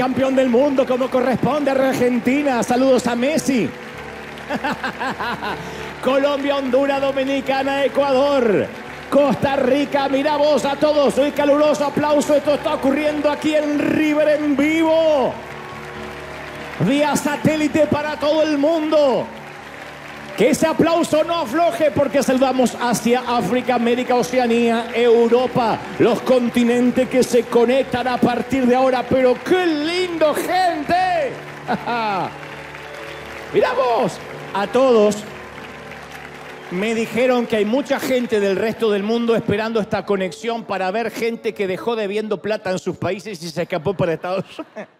campeón del mundo como corresponde a Argentina. Saludos a Messi. Colombia, Honduras, Dominicana, Ecuador. Costa Rica, mira vos a todos, Soy caluroso aplauso, esto está ocurriendo aquí en River en vivo, vía satélite para todo el mundo. Que ese aplauso no afloje porque saludamos hacia África, América, Oceanía, Europa, los continentes que se conectan a partir de ahora. Pero qué lindo gente. Miramos a todos. Me dijeron que hay mucha gente del resto del mundo esperando esta conexión para ver gente que dejó debiendo plata en sus países y se escapó para Estados Unidos.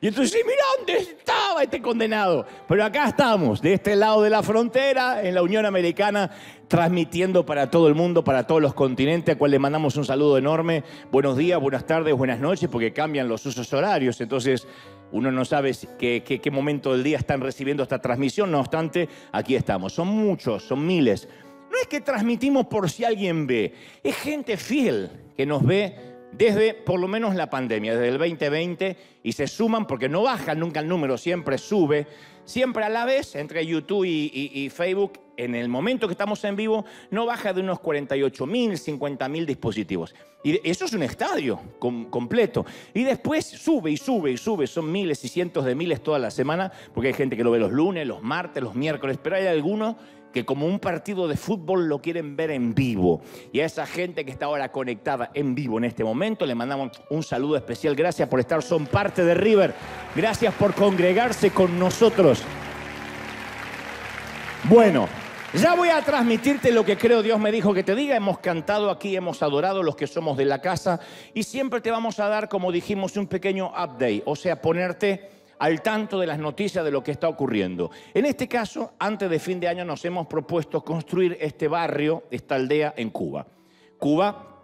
Y entonces, sí, mira dónde estaba este condenado. Pero acá estamos, de este lado de la frontera, en la Unión Americana, transmitiendo para todo el mundo, para todos los continentes, a cual le mandamos un saludo enorme. Buenos días, buenas tardes, buenas noches, porque cambian los usos horarios. Entonces, uno no sabe qué, qué, qué momento del día están recibiendo esta transmisión. No obstante, aquí estamos. Son muchos, son miles. No es que transmitimos por si alguien ve, es gente fiel que nos ve desde por lo menos la pandemia, desde el 2020 y se suman porque no baja nunca el número, siempre sube. Siempre a la vez, entre YouTube y, Facebook, en el momento que estamos en vivo, no baja de unos 48.000, 50.000 dispositivos. Y eso es un estadio completo. Y después sube y sube y sube. Son miles y cientos de miles toda la semana, porque hay gente que lo ve los lunes, los martes, los miércoles, pero hay algunos que como un partido de fútbol lo quieren ver en vivo. Y a esa gente que está ahora conectada en vivo en este momento, le mandamos un saludo especial. Gracias por estar, son parte de River. Gracias por congregarse con nosotros. Bueno, ya voy a transmitirte lo que creo Dios me dijo que te diga. Hemos cantado aquí, hemos adorado los que somos de la casa y siempre te vamos a dar, como dijimos, un pequeño update, o sea, ponerte al tanto de las noticias de lo que está ocurriendo. En este caso, antes de fin de año nos hemos propuesto construir este barrio, esta aldea en Cuba. Cuba,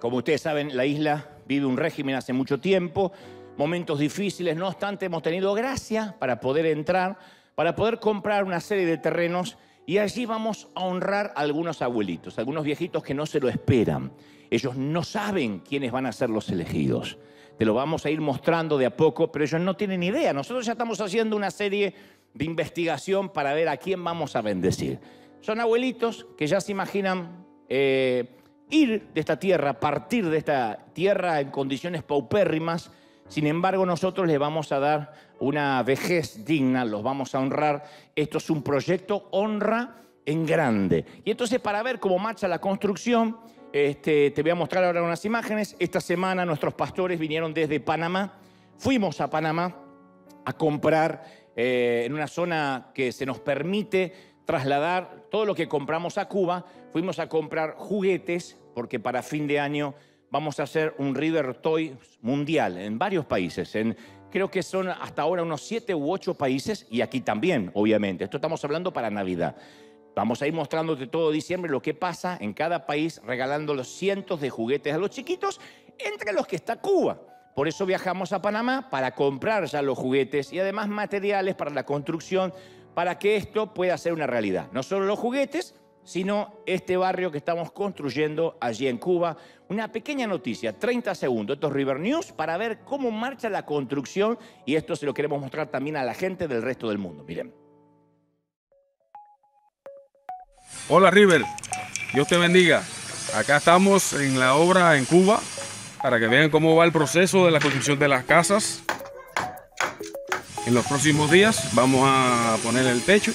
como ustedes saben, la isla vive un régimen hace mucho tiempo, momentos difíciles, no obstante hemos tenido gracia para poder entrar, para poder comprar una serie de terrenos y allí vamos a honrar a algunos abuelitos, algunos viejitos que no se lo esperan. Ellos no saben quiénes van a ser los elegidos te lo vamos a ir mostrando de a poco, pero ellos no tienen idea. Nosotros ya estamos haciendo una serie de investigación para ver a quién vamos a bendecir. Son abuelitos que ya se imaginan eh, ir de esta tierra, partir de esta tierra en condiciones paupérrimas. Sin embargo, nosotros les vamos a dar una vejez digna, los vamos a honrar. Esto es un proyecto honra en grande. Y entonces para ver cómo marcha la construcción, este, te voy a mostrar ahora unas imágenes. Esta semana nuestros pastores vinieron desde Panamá. Fuimos a Panamá a comprar eh, en una zona que se nos permite trasladar todo lo que compramos a Cuba. Fuimos a comprar juguetes porque para fin de año vamos a hacer un River Toy mundial en varios países. creo que son hasta ahora unos siete u ocho países y aquí también, obviamente. Esto estamos hablando para Navidad. Vamos a ir mostrándote todo diciembre lo que pasa en cada país, regalando los cientos de juguetes a los chiquitos, entre los que está Cuba. Por eso viajamos a Panamá para comprar ya los juguetes y además materiales para la construcción, para que esto pueda ser una realidad. No solo los juguetes, sino este barrio que estamos construyendo allí en Cuba. Una pequeña noticia, 30 segundos, esto es River News, para ver cómo marcha la construcción y esto se lo queremos mostrar también a la gente del resto del mundo. Miren. Hola River, Dios te bendiga. Acá estamos en la obra en Cuba para que vean cómo va el proceso de la construcción de las casas. En los próximos días vamos a poner el techo.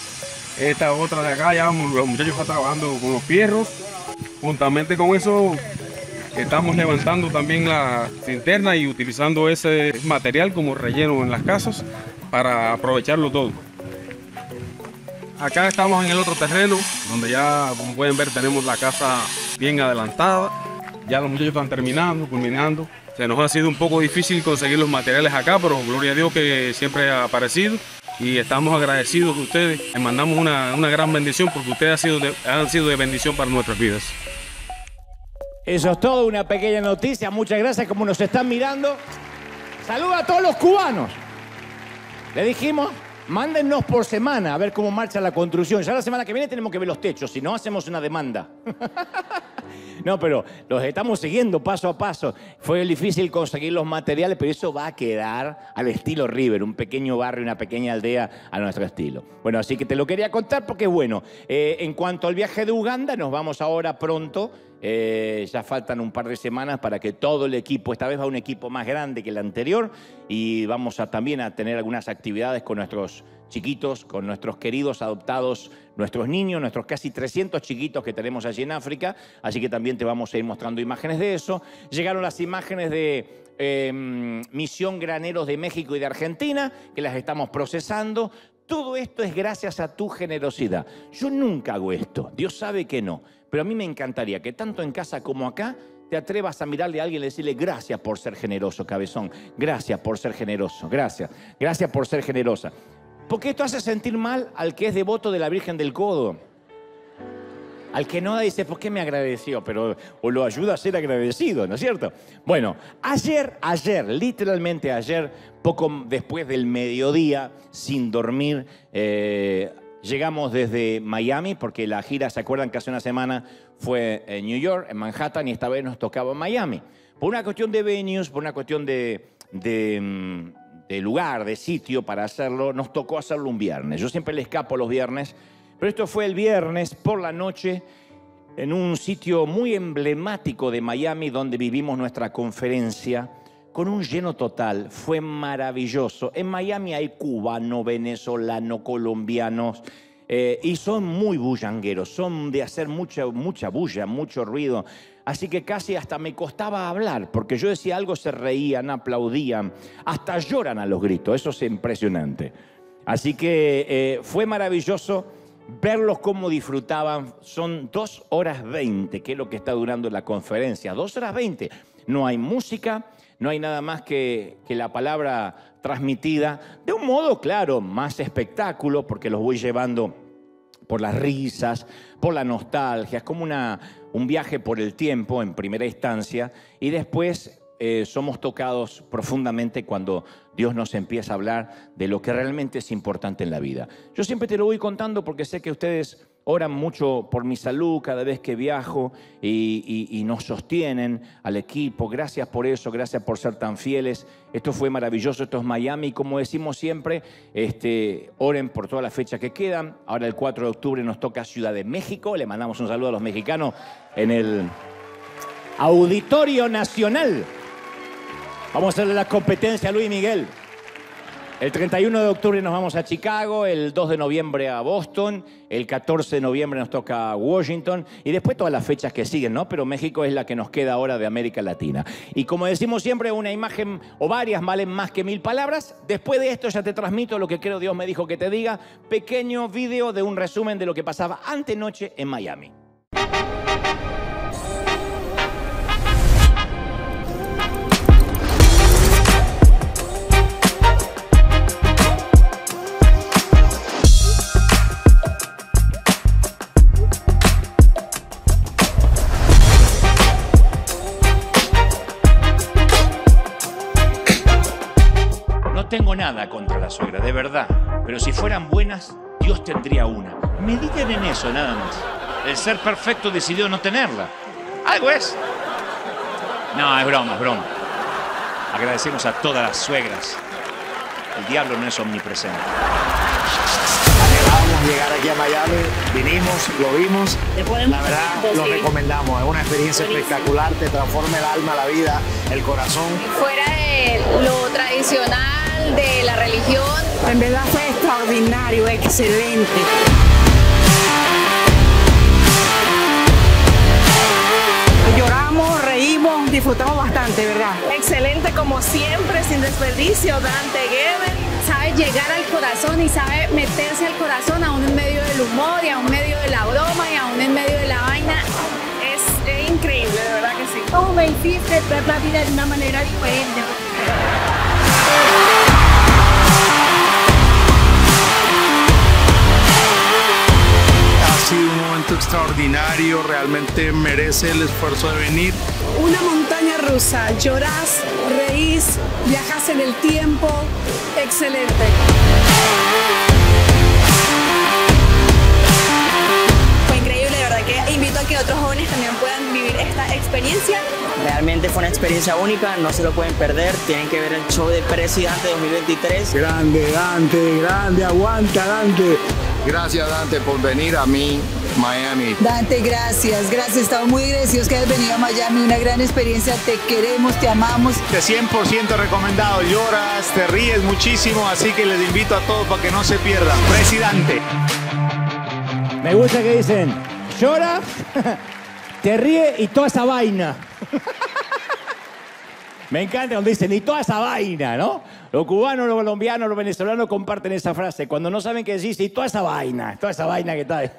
Esta otra de acá ya los muchachos están trabajando con los fierros. Juntamente con eso estamos levantando también la cinterna y utilizando ese material como relleno en las casas para aprovecharlo todo. Acá estamos en el otro terreno, donde ya, como pueden ver, tenemos la casa bien adelantada. Ya los muchachos están terminando, culminando. Se nos ha sido un poco difícil conseguir los materiales acá, pero gloria a Dios que siempre ha aparecido. Y estamos agradecidos de ustedes. Les mandamos una, gran bendición porque ustedes han sido, de, han sido de bendición para nuestras vidas. Eso es todo, una pequeña noticia. Muchas gracias, como nos están mirando. Saluda a todos los cubanos. Le dijimos Mándennos por semana a ver cómo marcha la construcción. Ya la semana que viene tenemos que ver los techos, si no hacemos una demanda. No, pero los estamos siguiendo paso a paso. Fue difícil conseguir los materiales, pero eso va a quedar al estilo River, un pequeño barrio, una pequeña aldea a nuestro estilo. Bueno, así que te lo quería contar porque bueno. Eh, en cuanto al viaje de Uganda, nos vamos ahora pronto. Eh, ya faltan un par de semanas para que todo el equipo, esta vez va un equipo más grande que el anterior, y vamos a, también a tener algunas actividades con nuestros chiquitos, con nuestros queridos adoptados, nuestros niños, nuestros casi 300 chiquitos que tenemos allí en África, así que también te vamos a ir mostrando imágenes de eso. Llegaron las imágenes de em, Misión Graneros de México y de Argentina, que las estamos procesando. Todo esto es gracias a tu generosidad. Yo nunca hago esto, Dios sabe que no, pero a mí me encantaría que tanto en casa como acá te atrevas a mirarle a alguien y decirle gracias por ser generoso, cabezón, gracias por ser generoso, gracias, gracias por ser generosa. Porque esto hace sentir mal al que es devoto de la Virgen del Codo. Al que no dice, ¿por qué me agradeció? Pero o lo ayuda a ser agradecido, ¿no es cierto? Bueno, ayer, ayer, literalmente ayer, poco después del mediodía, sin dormir, eh, llegamos desde Miami, porque la gira, ¿se acuerdan que hace una semana fue en New York, en Manhattan, y esta vez nos tocaba Miami? Por una cuestión de venues, por una cuestión de, mm, de lugar, de sitio para hacerlo, nos tocó hacerlo un viernes. Yo siempre le escapo los viernes, pero esto fue el viernes por la noche en un sitio muy emblemático de Miami donde vivimos nuestra conferencia con un lleno total. Fue maravilloso. En Miami hay cubano, venezolano, colombianos. Eh, y son muy bullangueros, son de hacer mucha, mucha bulla, mucho ruido. Así que casi hasta me costaba hablar, porque yo decía algo, se reían, aplaudían, hasta lloran a los gritos, eso es impresionante. Así que eh, fue maravilloso verlos cómo disfrutaban. Son dos horas veinte, que es lo que está durando la conferencia, dos horas veinte. No hay música, no hay nada más que, que, la palabra transmitida de un modo, claro, más espectáculo, porque los voy llevando por las risas, por la nostalgia, es como una, un viaje por el tiempo en primera instancia y después eh, somos tocados profundamente cuando Dios nos empieza a hablar de lo que realmente es importante en la vida. Yo siempre te lo voy contando porque sé que ustedes oran mucho por mi salud cada vez que viajo y, nos sostienen al equipo. Gracias por eso, gracias por ser tan fieles. Esto fue maravilloso, esto es Miami. Como decimos siempre, este, oren por todas las fechas que quedan. Ahora el 4 de octubre nos toca Ciudad de México. Le mandamos un saludo a los mexicanos en el Auditorio Nacional. Vamos a hacerle la competencia a Luis Miguel. El 31 de octubre nos vamos a Chicago, el 2 de noviembre a Boston, el 14 de noviembre nos toca a Washington y después todas las fechas que siguen, ¿no? Pero México es la que nos queda ahora de América Latina. Y como decimos siempre, una imagen o varias valen más que mil palabras. Después de esto ya te transmito lo que creo Dios me dijo que te diga, pequeño video de un resumen de lo que pasaba noche en Miami. tengo nada contra las suegra, de verdad. Pero si fueran buenas, Dios tendría una. Mediten en eso nada más. El ser perfecto decidió no tenerla. Algo es. No, es broma, es broma. Agradecemos a todas las suegras. El diablo no es omnipresente. Vamos llegar aquí a Miami, vinimos, lo vimos. La verdad, lo recomendamos. Es una experiencia espectacular, te transforma el alma, la vida, el corazón. Fuera de lo tradicional de la Religión. En verdad fue extraordinario, excelente. Lloramos, reímos, disfrutamos bastante, ¿verdad? Excelente como siempre, sin desperdicio, Dante Geber Sabe llegar al corazón y sabe meterse al corazón, aún en medio del humor y aún en medio de la broma y aún en medio de la vaina. Es, increíble, de verdad que sí. ¿Cómo me hiciste ver la vida de una manera diferente? extraordinario, realmente merece el esfuerzo de venir. Una montaña rusa, llorás, reís, viajas en el tiempo, excelente. Fue increíble, de verdad que invito a que otros jóvenes también puedan vivir esta experiencia. Realmente fue una experiencia única, no se lo pueden perder, tienen que ver el show de Presidente 2023. Grande Dante, grande, aguanta Dante. Gracias Dante por venir a mí Miami. Dante, gracias, gracias. Estamos muy agradecidos que hayas venido a Miami. Una gran experiencia. Te queremos, te amamos. Te 100% recomendado. Lloras, te ríes muchísimo. Así que les invito a todos para que no se pierdan. Presidente. Me gusta que dicen, llora, te ríe y toda esa vaina. Me encanta donde dicen, y toda esa vaina, ¿no? Los cubanos, los colombianos, los venezolanos comparten esa frase. Cuando no saben qué decir, y toda esa vaina, toda esa vaina que tal.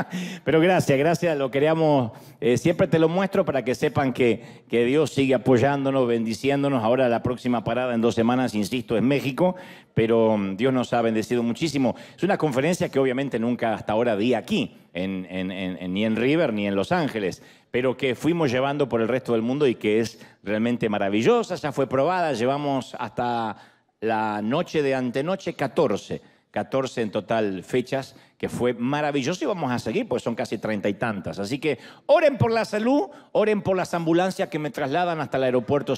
Pero gracias, gracias, lo queríamos, eh, siempre te lo muestro para que sepan que, que Dios sigue apoyándonos, bendiciéndonos. Ahora la próxima parada en dos semanas, insisto, es México, pero mm, Dios nos ha bendecido muchísimo. Es una conferencia que obviamente nunca hasta ahora di aquí. ni en River ni en Los Ángeles, pero que fuimos llevando por el resto del mundo y que es realmente maravillosa, ya fue probada, llevamos hasta la noche de antenoche 14, 14 en total fechas, que fue maravilloso y vamos a seguir, pues son casi treinta y tantas. Así que oren por la salud, oren por las ambulancias que me trasladan hasta el aeropuerto.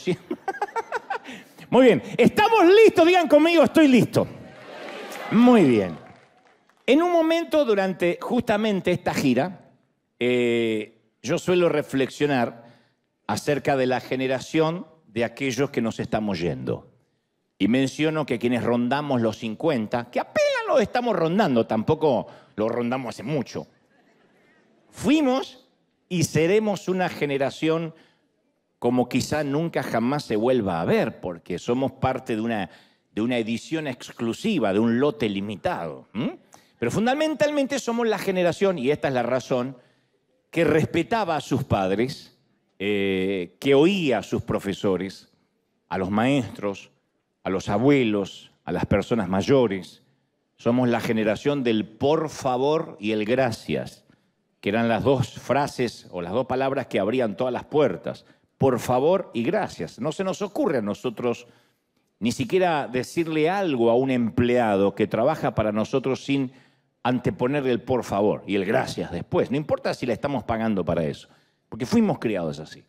Muy bien, estamos listos, digan conmigo, estoy listo. Muy bien. En un momento durante justamente esta gira, eh, yo suelo reflexionar acerca de la generación de aquellos que nos estamos yendo. Y menciono que quienes rondamos los 50, que apenas lo estamos rondando, tampoco lo rondamos hace mucho, fuimos y seremos una generación como quizá nunca jamás se vuelva a ver, porque somos parte de una, de una edición exclusiva, de un lote limitado. Pero fundamentalmente somos la generación, y esta es la razón, que respetaba a sus padres, eh, que oía a sus profesores, a los maestros, a los abuelos, a las personas mayores. Somos la generación del por favor y el gracias, que eran las dos frases o las dos palabras que abrían todas las puertas. Por favor y gracias. No se nos ocurre a nosotros ni siquiera decirle algo a un empleado que trabaja para nosotros sin anteponerle el por favor y el gracias después. No importa si le estamos pagando para eso porque fuimos criados así.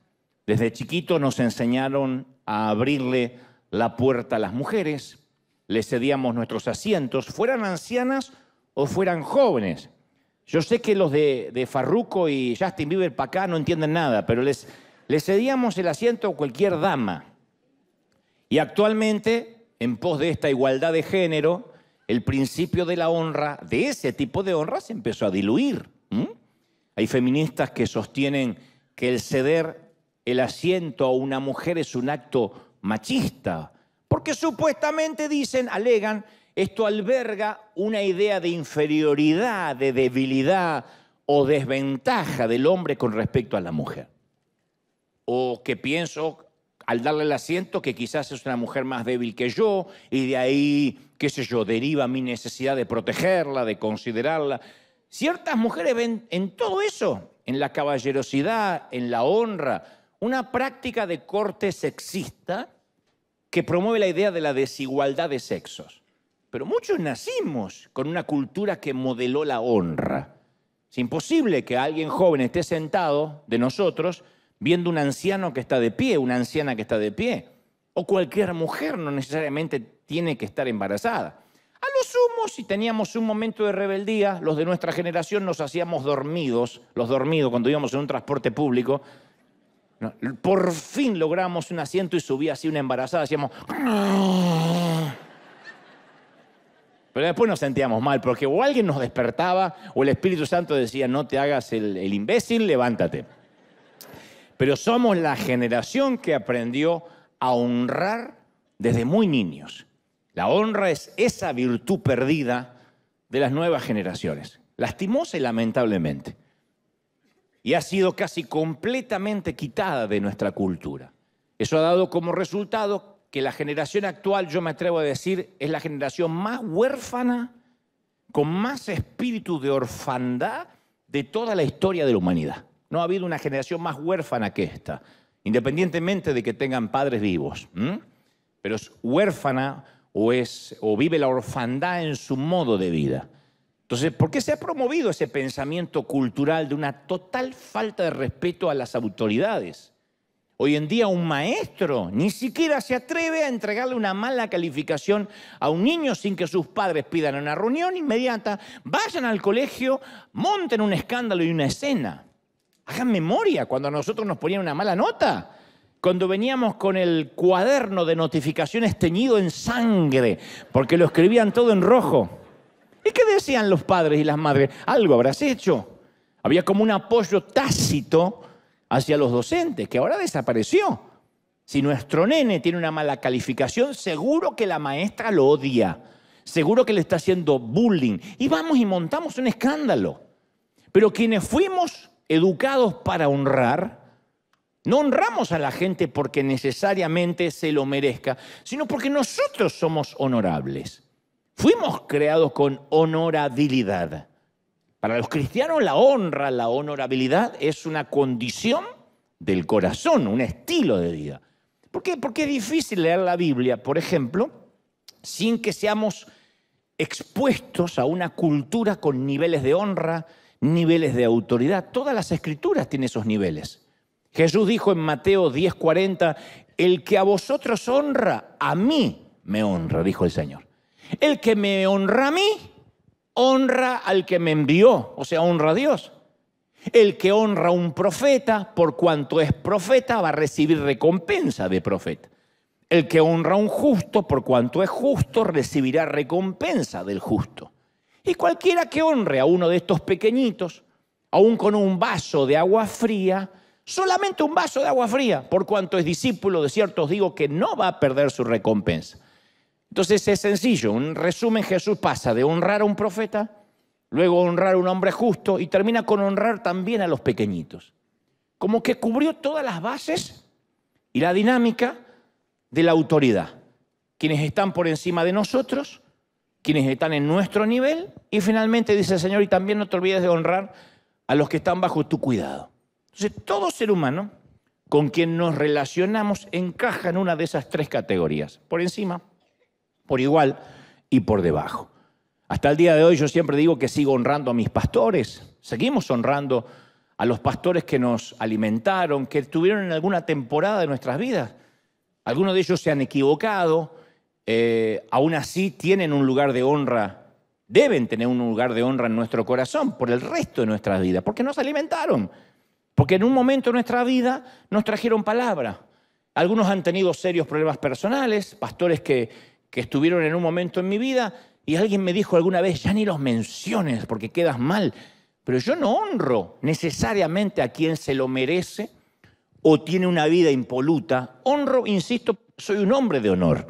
Desde chiquitos nos enseñaron a abrirle la puerta a las mujeres, le cedíamos nuestros asientos, fueran ancianas o fueran jóvenes. Yo sé que los de, Farruco y Justin Bieber para acá no entienden nada, pero les, cedíamos el asiento a cualquier dama. Y actualmente, en pos de esta igualdad de género, el principio de la honra, de ese tipo de honra, se empezó a diluir. Hay feministas que sostienen que el ceder el asiento a una mujer es un acto machista, porque supuestamente dicen, alegan, esto alberga una idea de inferioridad, de debilidad o desventaja del hombre con respecto a la mujer. O que pienso al darle el asiento que quizás es una mujer más débil que yo y de ahí, qué sé yo, deriva mi necesidad de protegerla, de considerarla. Ciertas mujeres ven en todo eso en la caballerosidad, en la honra, una práctica de corte sexista que promueve la idea de la desigualdad de sexos. Pero muchos nacimos con una cultura que modeló la honra. Es imposible que alguien joven esté sentado de nosotros viendo un anciano que está de pie, una anciana que está de pie. O cualquier mujer no necesariamente tiene que estar embarazada. A lo sumo, si teníamos un momento de rebeldía, los de nuestra generación nos hacíamos dormidos, los dormidos cuando íbamos en un transporte público. Por fin logramos un asiento y subía así una embarazada, hacíamos... Pero después nos sentíamos mal, porque o alguien nos despertaba o el Espíritu Santo decía, no te hagas el, el imbécil, levántate. Pero somos la generación que aprendió a honrar desde muy niños. La honra es esa virtud perdida de las nuevas generaciones, lastimosa y lamentablemente. Y ha sido casi completamente quitada de nuestra cultura. Eso ha dado como resultado que la generación actual, yo me atrevo a decir, es la generación más huérfana, con más espíritu de orfandad de toda la historia de la humanidad. No ha habido una generación más huérfana que esta, independientemente de que tengan padres vivos. Pero es huérfana o, es, o vive la orfandad en su modo de vida. Entonces, ¿por qué se ha promovido ese pensamiento cultural de una total falta de respeto a las autoridades? Hoy en día un maestro ni siquiera se atreve a entregarle una mala calificación a un niño sin que sus padres pidan una reunión inmediata, vayan al colegio, monten un escándalo y una escena. Hagan memoria cuando a nosotros nos ponían una mala nota cuando veníamos con el cuaderno de notificaciones teñido en sangre, porque lo escribían todo en rojo. ¿Y qué decían los padres y las madres? Algo habrás hecho. Había como un apoyo tácito hacia los docentes, que ahora desapareció. Si nuestro nene tiene una mala calificación, seguro que la maestra lo odia, seguro que le está haciendo bullying. Y vamos y montamos un escándalo. Pero quienes fuimos educados para honrar, no honramos a la gente porque necesariamente se lo merezca, sino porque nosotros somos honorables. Fuimos creados con honorabilidad. Para los cristianos la honra, la honorabilidad es una condición del corazón, un estilo de vida. ¿Por qué? Porque es difícil leer la Biblia, por ejemplo, sin que seamos expuestos a una cultura con niveles de honra, niveles de autoridad. Todas las escrituras tienen esos niveles. Jesús dijo en Mateo 10:40, el que a vosotros honra, a mí me honra, dijo el Señor. El que me honra a mí, honra al que me envió, o sea, honra a Dios. El que honra a un profeta, por cuanto es profeta, va a recibir recompensa de profeta. El que honra a un justo, por cuanto es justo, recibirá recompensa del justo. Y cualquiera que honre a uno de estos pequeñitos, aún con un vaso de agua fría, solamente un vaso de agua fría. Por cuanto es discípulo, de cierto os digo que no va a perder su recompensa. Entonces es sencillo, un resumen Jesús pasa de honrar a un profeta, luego honrar a un hombre justo y termina con honrar también a los pequeñitos. Como que cubrió todas las bases y la dinámica de la autoridad. Quienes están por encima de nosotros, quienes están en nuestro nivel y finalmente dice el Señor y también no te olvides de honrar a los que están bajo tu cuidado. Entonces, todo ser humano con quien nos relacionamos encaja en una de esas tres categorías, por encima, por igual y por debajo. Hasta el día de hoy yo siempre digo que sigo honrando a mis pastores, seguimos honrando a los pastores que nos alimentaron, que estuvieron en alguna temporada de nuestras vidas. Algunos de ellos se han equivocado, eh, aún así tienen un lugar de honra, deben tener un lugar de honra en nuestro corazón por el resto de nuestras vidas, porque nos alimentaron, porque en un momento de nuestra vida nos trajeron palabras. Algunos han tenido serios problemas personales, pastores que, que estuvieron en un momento en mi vida y alguien me dijo alguna vez, ya ni los menciones porque quedas mal. Pero yo no honro necesariamente a quien se lo merece o tiene una vida impoluta. Honro, insisto, soy un hombre de honor.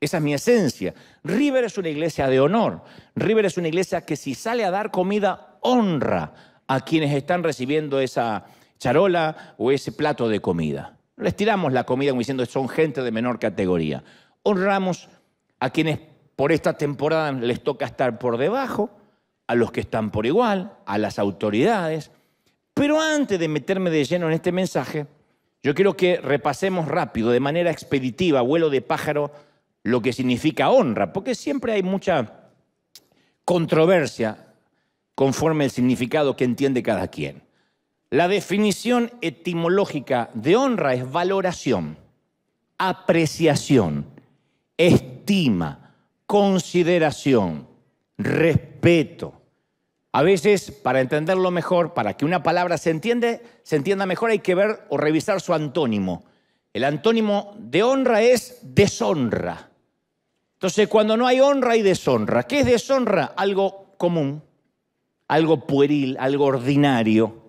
Esa es mi esencia. River es una iglesia de honor. River es una iglesia que si sale a dar comida, honra a quienes están recibiendo esa, charola o ese plato de comida. No les tiramos la comida como diciendo son gente de menor categoría. Honramos a quienes por esta temporada les toca estar por debajo, a los que están por igual, a las autoridades. Pero antes de meterme de lleno en este mensaje, yo quiero que repasemos rápido, de manera expeditiva, vuelo de pájaro, lo que significa honra, porque siempre hay mucha controversia conforme el significado que entiende cada quien. La definición etimológica de honra es valoración, apreciación, estima, consideración, respeto. A veces, para entenderlo mejor, para que una palabra se, entiende, se entienda mejor, hay que ver o revisar su antónimo. El antónimo de honra es deshonra. Entonces, cuando no hay honra, hay deshonra. ¿Qué es deshonra? Algo común, algo pueril, algo ordinario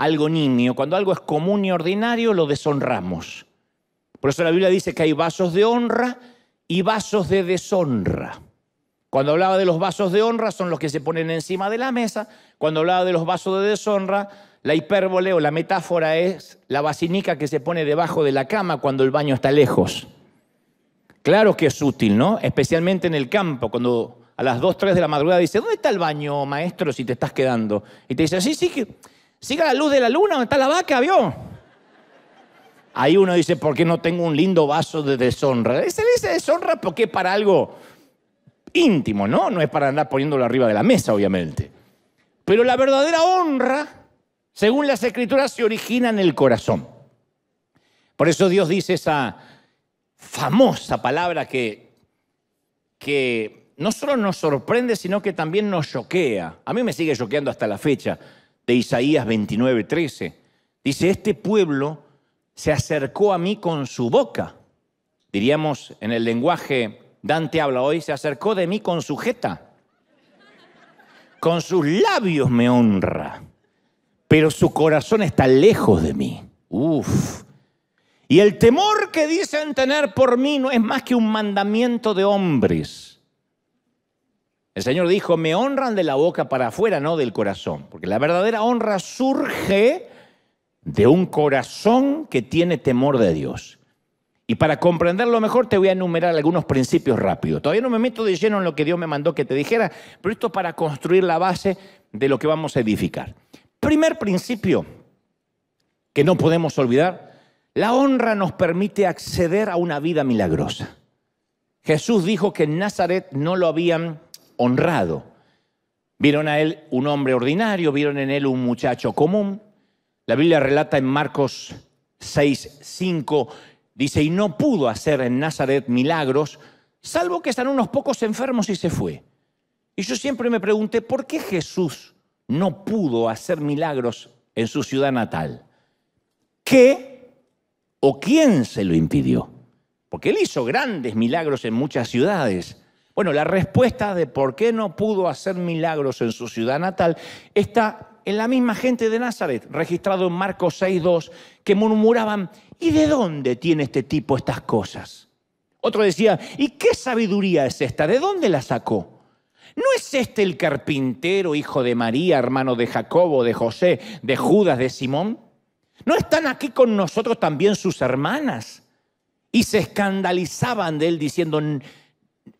algo niño. cuando algo es común y ordinario, lo deshonramos. Por eso la Biblia dice que hay vasos de honra y vasos de deshonra. Cuando hablaba de los vasos de honra son los que se ponen encima de la mesa. Cuando hablaba de los vasos de deshonra, la hipérbole o la metáfora es la vasinica que se pone debajo de la cama cuando el baño está lejos. Claro que es útil, ¿no? Especialmente en el campo, cuando a las 2, 3 de la madrugada dice, ¿dónde está el baño, maestro, si te estás quedando? Y te dice, sí, sí, que Siga la luz de la luna o está la vaca, ¿vio? Ahí uno dice, ¿por qué no tengo un lindo vaso de deshonra? Ese dice deshonra porque es para algo íntimo, ¿no? No es para andar poniéndolo arriba de la mesa, obviamente. Pero la verdadera honra, según las escrituras, se origina en el corazón. Por eso Dios dice esa famosa palabra que, que no solo nos sorprende, sino que también nos choquea. A mí me sigue choqueando hasta la fecha de Isaías 29, 13. Dice, este pueblo se acercó a mí con su boca. Diríamos en el lenguaje Dante habla hoy, se acercó de mí con su jeta. Con sus labios me honra, pero su corazón está lejos de mí. uff Y el temor que dicen tener por mí no es más que un mandamiento de hombres. El Señor dijo, me honran de la boca para afuera, no del corazón, porque la verdadera honra surge de un corazón que tiene temor de Dios. Y para comprenderlo mejor te voy a enumerar algunos principios rápidos. Todavía no me meto de lleno en lo que Dios me mandó que te dijera, pero esto es para construir la base de lo que vamos a edificar. Primer principio que no podemos olvidar, la honra nos permite acceder a una vida milagrosa. Jesús dijo que en Nazaret no lo habían honrado. Vieron a él un hombre ordinario, vieron en él un muchacho común. La Biblia relata en Marcos 6, 5, dice, y no pudo hacer en Nazaret milagros, salvo que están unos pocos enfermos y se fue. Y yo siempre me pregunté, ¿por qué Jesús no pudo hacer milagros en su ciudad natal? ¿Qué o quién se lo impidió? Porque él hizo grandes milagros en muchas ciudades. Bueno, la respuesta de por qué no pudo hacer milagros en su ciudad natal está en la misma gente de Nazaret, registrado en Marcos 6.2, que murmuraban, ¿y de dónde tiene este tipo estas cosas? Otro decía, ¿y qué sabiduría es esta? ¿De dónde la sacó? ¿No es este el carpintero, hijo de María, hermano de Jacobo, de José, de Judas, de Simón? ¿No están aquí con nosotros también sus hermanas? Y se escandalizaban de él diciendo,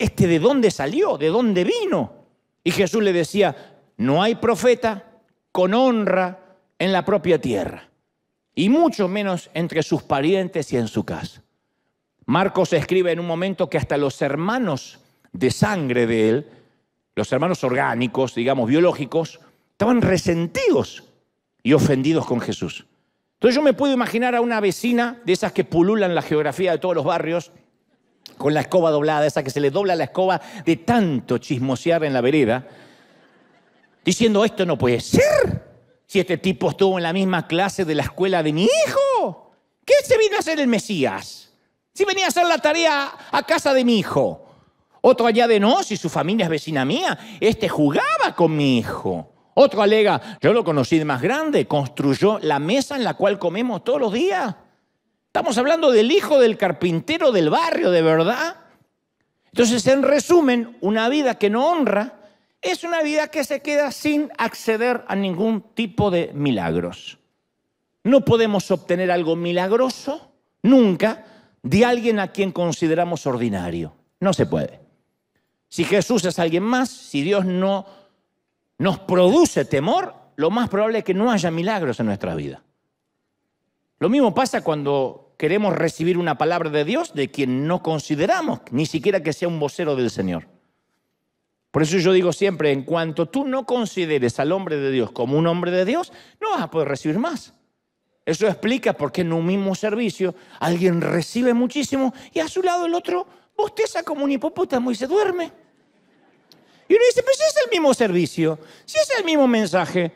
¿este de dónde salió? ¿De dónde vino? Y Jesús le decía, no hay profeta con honra en la propia tierra, y mucho menos entre sus parientes y en su casa. Marcos escribe en un momento que hasta los hermanos de sangre de él, los hermanos orgánicos, digamos, biológicos, estaban resentidos y ofendidos con Jesús. Entonces yo me puedo imaginar a una vecina de esas que pululan la geografía de todos los barrios, con la escoba doblada, esa que se le dobla la escoba de tanto chismosear en la vereda, diciendo esto no puede ser. Si este tipo estuvo en la misma clase de la escuela de mi hijo, ¿qué se vino a hacer el Mesías? Si venía a hacer la tarea a casa de mi hijo. Otro allá de no, si su familia es vecina mía, este jugaba con mi hijo. Otro alega, yo lo conocí de más grande, construyó la mesa en la cual comemos todos los días. Estamos hablando del hijo del carpintero del barrio, de verdad. Entonces, en resumen, una vida que no honra es una vida que se queda sin acceder a ningún tipo de milagros. No podemos obtener algo milagroso nunca de alguien a quien consideramos ordinario. No se puede. Si Jesús es alguien más, si Dios no nos produce temor, lo más probable es que no haya milagros en nuestra vida. Lo mismo pasa cuando queremos recibir una palabra de Dios de quien no consideramos, ni siquiera que sea un vocero del Señor. Por eso yo digo siempre, en cuanto tú no consideres al hombre de Dios como un hombre de Dios, no vas a poder recibir más. Eso explica por qué en un mismo servicio alguien recibe muchísimo y a su lado el otro bosteza como un hipopótamo y se duerme. Y uno dice, pues si es el mismo servicio, si es el mismo mensaje.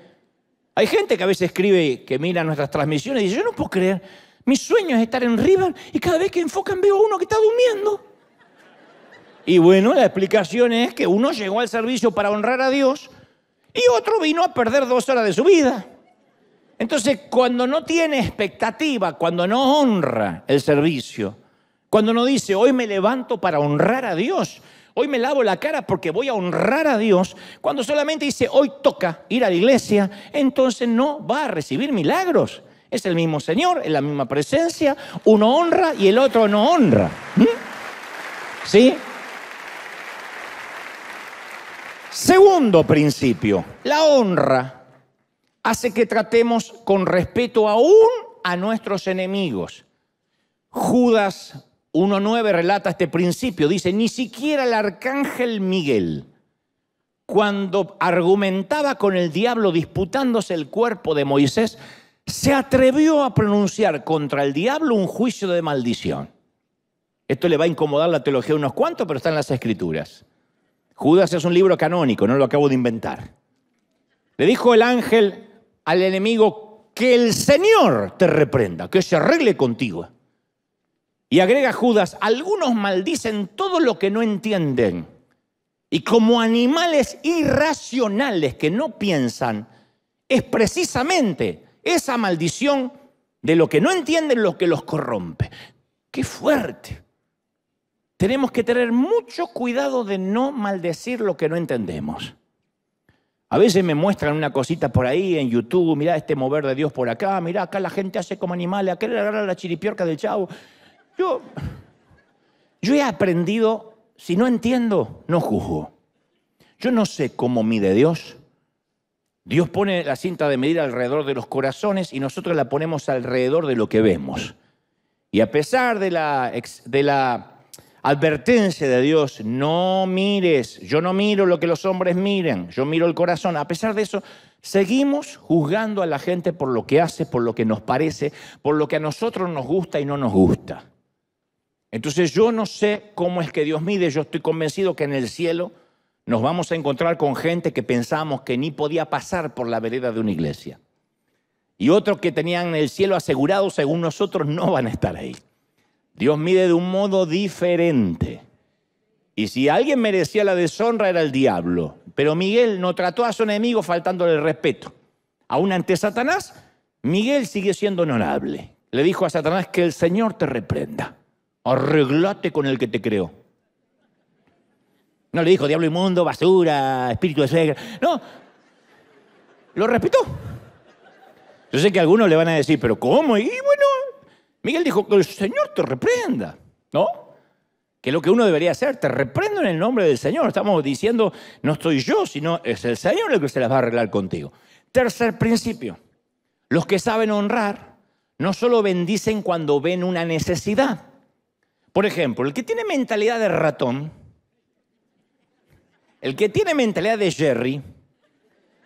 Hay gente que a veces escribe, y que mira nuestras transmisiones y dice, yo no puedo creer mi sueño es estar en River y cada vez que enfocan veo a uno que está durmiendo. Y bueno, la explicación es que uno llegó al servicio para honrar a Dios y otro vino a perder dos horas de su vida. Entonces, cuando no tiene expectativa, cuando no honra el servicio, cuando no dice, hoy me levanto para honrar a Dios, hoy me lavo la cara porque voy a honrar a Dios, cuando solamente dice, hoy toca ir a la iglesia, entonces no va a recibir milagros. Es el mismo Señor, es la misma presencia. Uno honra y el otro no honra. ¿Mm? ¿Sí? Segundo principio, la honra hace que tratemos con respeto aún a nuestros enemigos. Judas 1.9 relata este principio, dice, ni siquiera el arcángel Miguel, cuando argumentaba con el diablo disputándose el cuerpo de Moisés, se atrevió a pronunciar contra el diablo un juicio de maldición. Esto le va a incomodar la teología a unos cuantos, pero está en las escrituras. Judas es un libro canónico, no lo acabo de inventar. Le dijo el ángel al enemigo, que el Señor te reprenda, que se arregle contigo. Y agrega Judas, algunos maldicen todo lo que no entienden. Y como animales irracionales que no piensan, es precisamente esa maldición de lo que no entienden lo que los corrompe. ¡Qué fuerte! Tenemos que tener mucho cuidado de no maldecir lo que no entendemos. A veces me muestran una cosita por ahí en YouTube, mirá este mover de Dios por acá, mirá acá la gente hace como animales, acá le agarra la chiripiorca del chavo. Yo, yo he aprendido, si no entiendo, no juzgo. Yo no sé cómo mide Dios, Dios pone la cinta de medir alrededor de los corazones y nosotros la ponemos alrededor de lo que vemos. Y a pesar de la, de la advertencia de Dios, no mires, yo no miro lo que los hombres miren, yo miro el corazón. A pesar de eso, seguimos juzgando a la gente por lo que hace, por lo que nos parece, por lo que a nosotros nos gusta y no nos gusta. Entonces yo no sé cómo es que Dios mide, yo estoy convencido que en el cielo nos vamos a encontrar con gente que pensamos que ni podía pasar por la vereda de una iglesia. Y otros que tenían el cielo asegurado, según nosotros, no van a estar ahí. Dios mide de un modo diferente. Y si alguien merecía la deshonra era el diablo. Pero Miguel no trató a su enemigo faltándole el respeto. Aún ante Satanás, Miguel sigue siendo honorable. Le dijo a Satanás que el Señor te reprenda. Arreglate con el que te creó. No le dijo diablo inmundo, basura, espíritu de suegra. No. Lo respetó. Yo sé que algunos le van a decir, pero ¿cómo? Y bueno, Miguel dijo que el Señor te reprenda, ¿no? Que lo que uno debería hacer, te reprendo en el nombre del Señor. Estamos diciendo, no estoy yo, sino es el Señor el que se las va a arreglar contigo. Tercer principio, los que saben honrar no solo bendicen cuando ven una necesidad. Por ejemplo, el que tiene mentalidad de ratón, el que tiene mentalidad de Jerry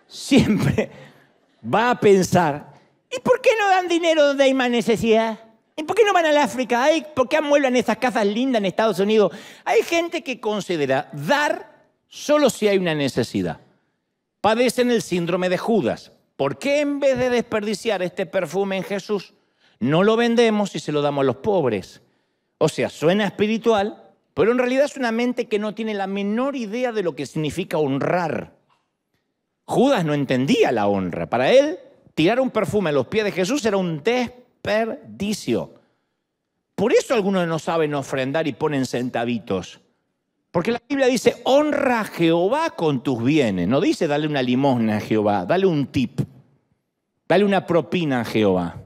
siempre va a pensar, ¿y por qué no dan dinero donde hay más necesidad? ¿Y por qué no van al África? ¿Por qué amueblan esas casas lindas en Estados Unidos? Hay gente que considera dar solo si hay una necesidad. Padecen el síndrome de Judas. ¿Por qué en vez de desperdiciar este perfume en Jesús, no lo vendemos y se lo damos a los pobres? O sea, suena espiritual, pero en realidad es una mente que no tiene la menor idea de lo que significa honrar. Judas no entendía la honra. Para él, tirar un perfume a los pies de Jesús era un desperdicio. Por eso algunos no saben ofrendar y ponen centavitos. Porque la Biblia dice, honra a Jehová con tus bienes. No dice, dale una limosna a Jehová, dale un tip, dale una propina a Jehová.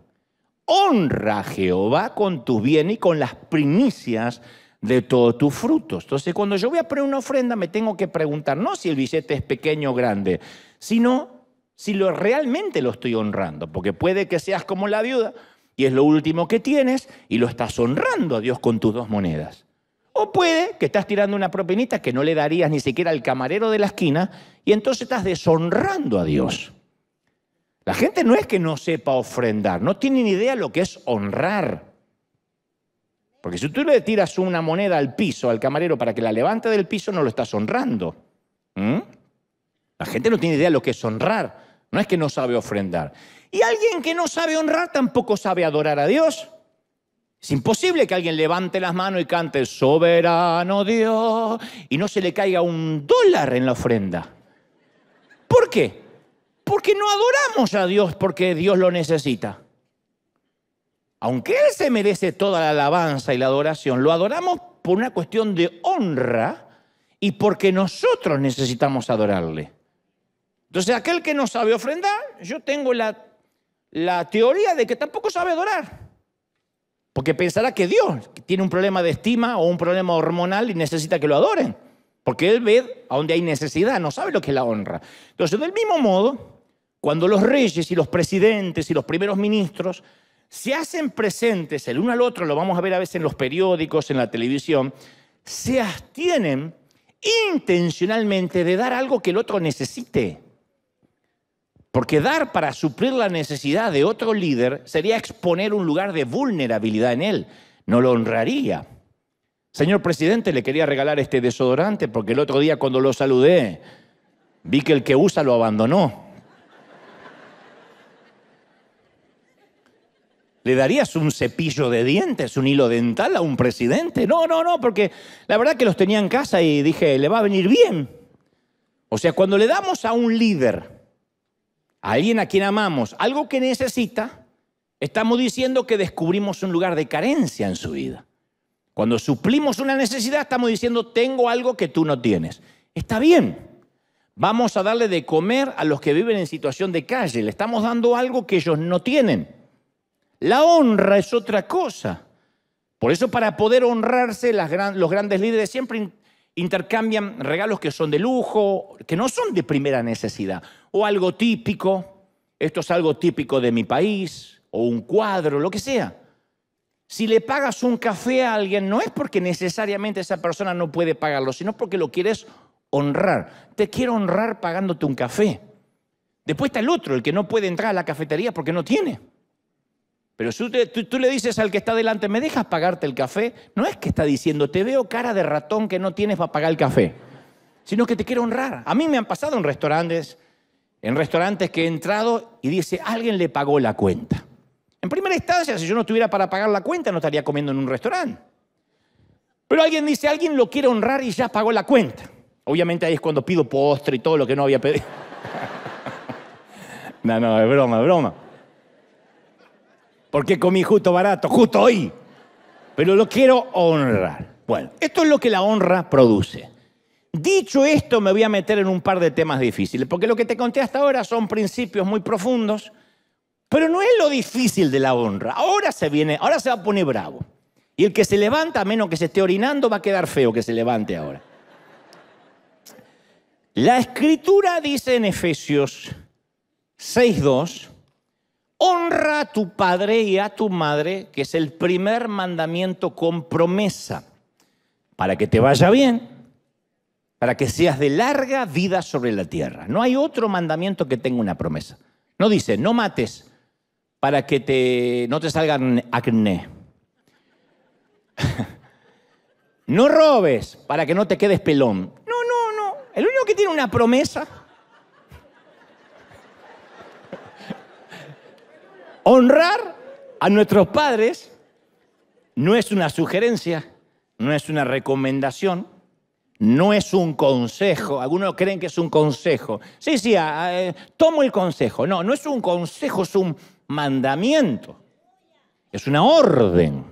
Honra a Jehová con tus bienes y con las primicias de todos tus frutos. Entonces, cuando yo voy a poner una ofrenda, me tengo que preguntar no si el billete es pequeño o grande, sino si lo, realmente lo estoy honrando, porque puede que seas como la viuda y es lo último que tienes y lo estás honrando a Dios con tus dos monedas. O puede que estás tirando una propinita que no le darías ni siquiera al camarero de la esquina y entonces estás deshonrando a Dios. La gente no es que no sepa ofrendar, no tiene ni idea lo que es honrar. Porque si tú le tiras una moneda al piso, al camarero, para que la levante del piso, no lo estás honrando. ¿Mm? La gente no tiene idea de lo que es honrar. No es que no sabe ofrendar. Y alguien que no sabe honrar tampoco sabe adorar a Dios. Es imposible que alguien levante las manos y cante soberano Dios y no se le caiga un dólar en la ofrenda. ¿Por qué? Porque no adoramos a Dios porque Dios lo necesita aunque Él se merece toda la alabanza y la adoración, lo adoramos por una cuestión de honra y porque nosotros necesitamos adorarle. Entonces aquel que no sabe ofrendar, yo tengo la, la teoría de que tampoco sabe adorar. Porque pensará que Dios tiene un problema de estima o un problema hormonal y necesita que lo adoren. Porque Él ve a donde hay necesidad, no sabe lo que es la honra. Entonces, del mismo modo, cuando los reyes y los presidentes y los primeros ministros se hacen presentes el uno al otro, lo vamos a ver a veces en los periódicos, en la televisión, se abstienen intencionalmente de dar algo que el otro necesite. Porque dar para suplir la necesidad de otro líder sería exponer un lugar de vulnerabilidad en él. No lo honraría. Señor presidente, le quería regalar este desodorante porque el otro día cuando lo saludé vi que el que usa lo abandonó. ¿Le darías un cepillo de dientes, un hilo dental a un presidente? No, no, no, porque la verdad que los tenía en casa y dije, le va a venir bien. O sea, cuando le damos a un líder, a alguien a quien amamos, algo que necesita, estamos diciendo que descubrimos un lugar de carencia en su vida. Cuando suplimos una necesidad, estamos diciendo, tengo algo que tú no tienes. Está bien, vamos a darle de comer a los que viven en situación de calle, le estamos dando algo que ellos no tienen. La honra es otra cosa. Por eso para poder honrarse los grandes líderes siempre intercambian regalos que son de lujo, que no son de primera necesidad, o algo típico, esto es algo típico de mi país, o un cuadro, lo que sea. Si le pagas un café a alguien, no es porque necesariamente esa persona no puede pagarlo, sino porque lo quieres honrar. Te quiero honrar pagándote un café. Después está el otro, el que no puede entrar a la cafetería porque no tiene. Pero si tú, le dices al que está delante, ¿me dejas pagarte el café? No es que está diciendo, te veo cara de ratón que no tienes para pagar el café, sino que te quiero honrar. A mí me han pasado en restaurantes, en restaurantes que he entrado y dice, alguien le pagó la cuenta. En primera instancia, si yo no estuviera para pagar la cuenta, no estaría comiendo en un restaurante. Pero alguien dice, alguien lo quiere honrar y ya pagó la cuenta. Obviamente ahí es cuando pido postre y todo lo que no había pedido. no, no, es broma, es broma porque comí justo barato, justo hoy. Pero lo quiero honrar. Bueno, esto es lo que la honra produce. Dicho esto, me voy a meter en un par de temas difíciles, porque lo que te conté hasta ahora son principios muy profundos, pero no es lo difícil de la honra. Ahora se viene, ahora se va a poner bravo. Y el que se levanta, a menos que se esté orinando, va a quedar feo que se levante ahora. La escritura dice en Efesios 6.2, Honra a tu padre y a tu madre, que es el primer mandamiento con promesa, para que te vaya bien, para que seas de larga vida sobre la tierra. No hay otro mandamiento que tenga una promesa. No dice, no mates para que te, no te salgan acné. no robes para que no te quedes pelón. No, no, no. El único que tiene una promesa Honrar a nuestros padres no es una sugerencia, no es una recomendación, no es un consejo. Algunos creen que es un consejo. Sí, sí, eh, tomo el consejo. No, no es un consejo, es un mandamiento. Es una orden.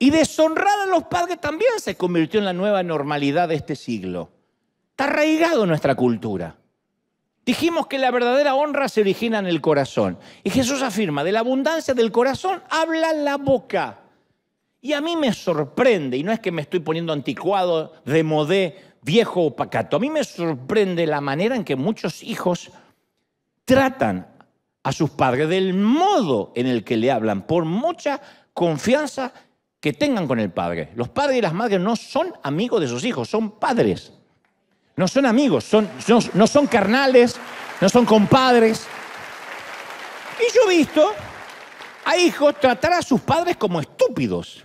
Y deshonrar a los padres también se convirtió en la nueva normalidad de este siglo. Está arraigado en nuestra cultura. Dijimos que la verdadera honra se origina en el corazón. Y Jesús afirma, de la abundancia del corazón habla la boca. Y a mí me sorprende, y no es que me estoy poniendo anticuado, de modé, viejo o pacato, a mí me sorprende la manera en que muchos hijos tratan a sus padres, del modo en el que le hablan, por mucha confianza que tengan con el padre. Los padres y las madres no son amigos de sus hijos, son padres. No son amigos, son, no, son carnales, no son compadres. Y yo he visto a hijos tratar a sus padres como estúpidos,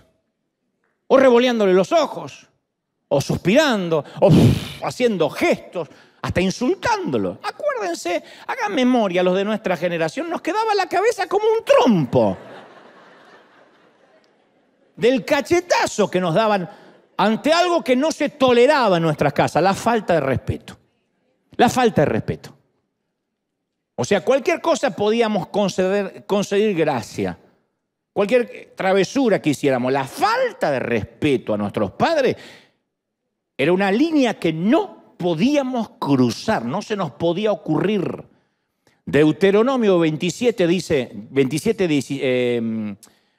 o revoleándole los ojos, o suspirando, o haciendo gestos, hasta insultándolo. Acuérdense, hagan memoria, los de nuestra generación nos quedaba la cabeza como un trompo del cachetazo que nos daban ante algo que no se toleraba en nuestras casas, la falta de respeto. La falta de respeto. O sea, cualquier cosa podíamos conceder, gracia. Cualquier travesura que hiciéramos, la falta de respeto a nuestros padres era una línea que no podíamos cruzar, no se nos podía ocurrir. Deuteronomio 27 dice, 27,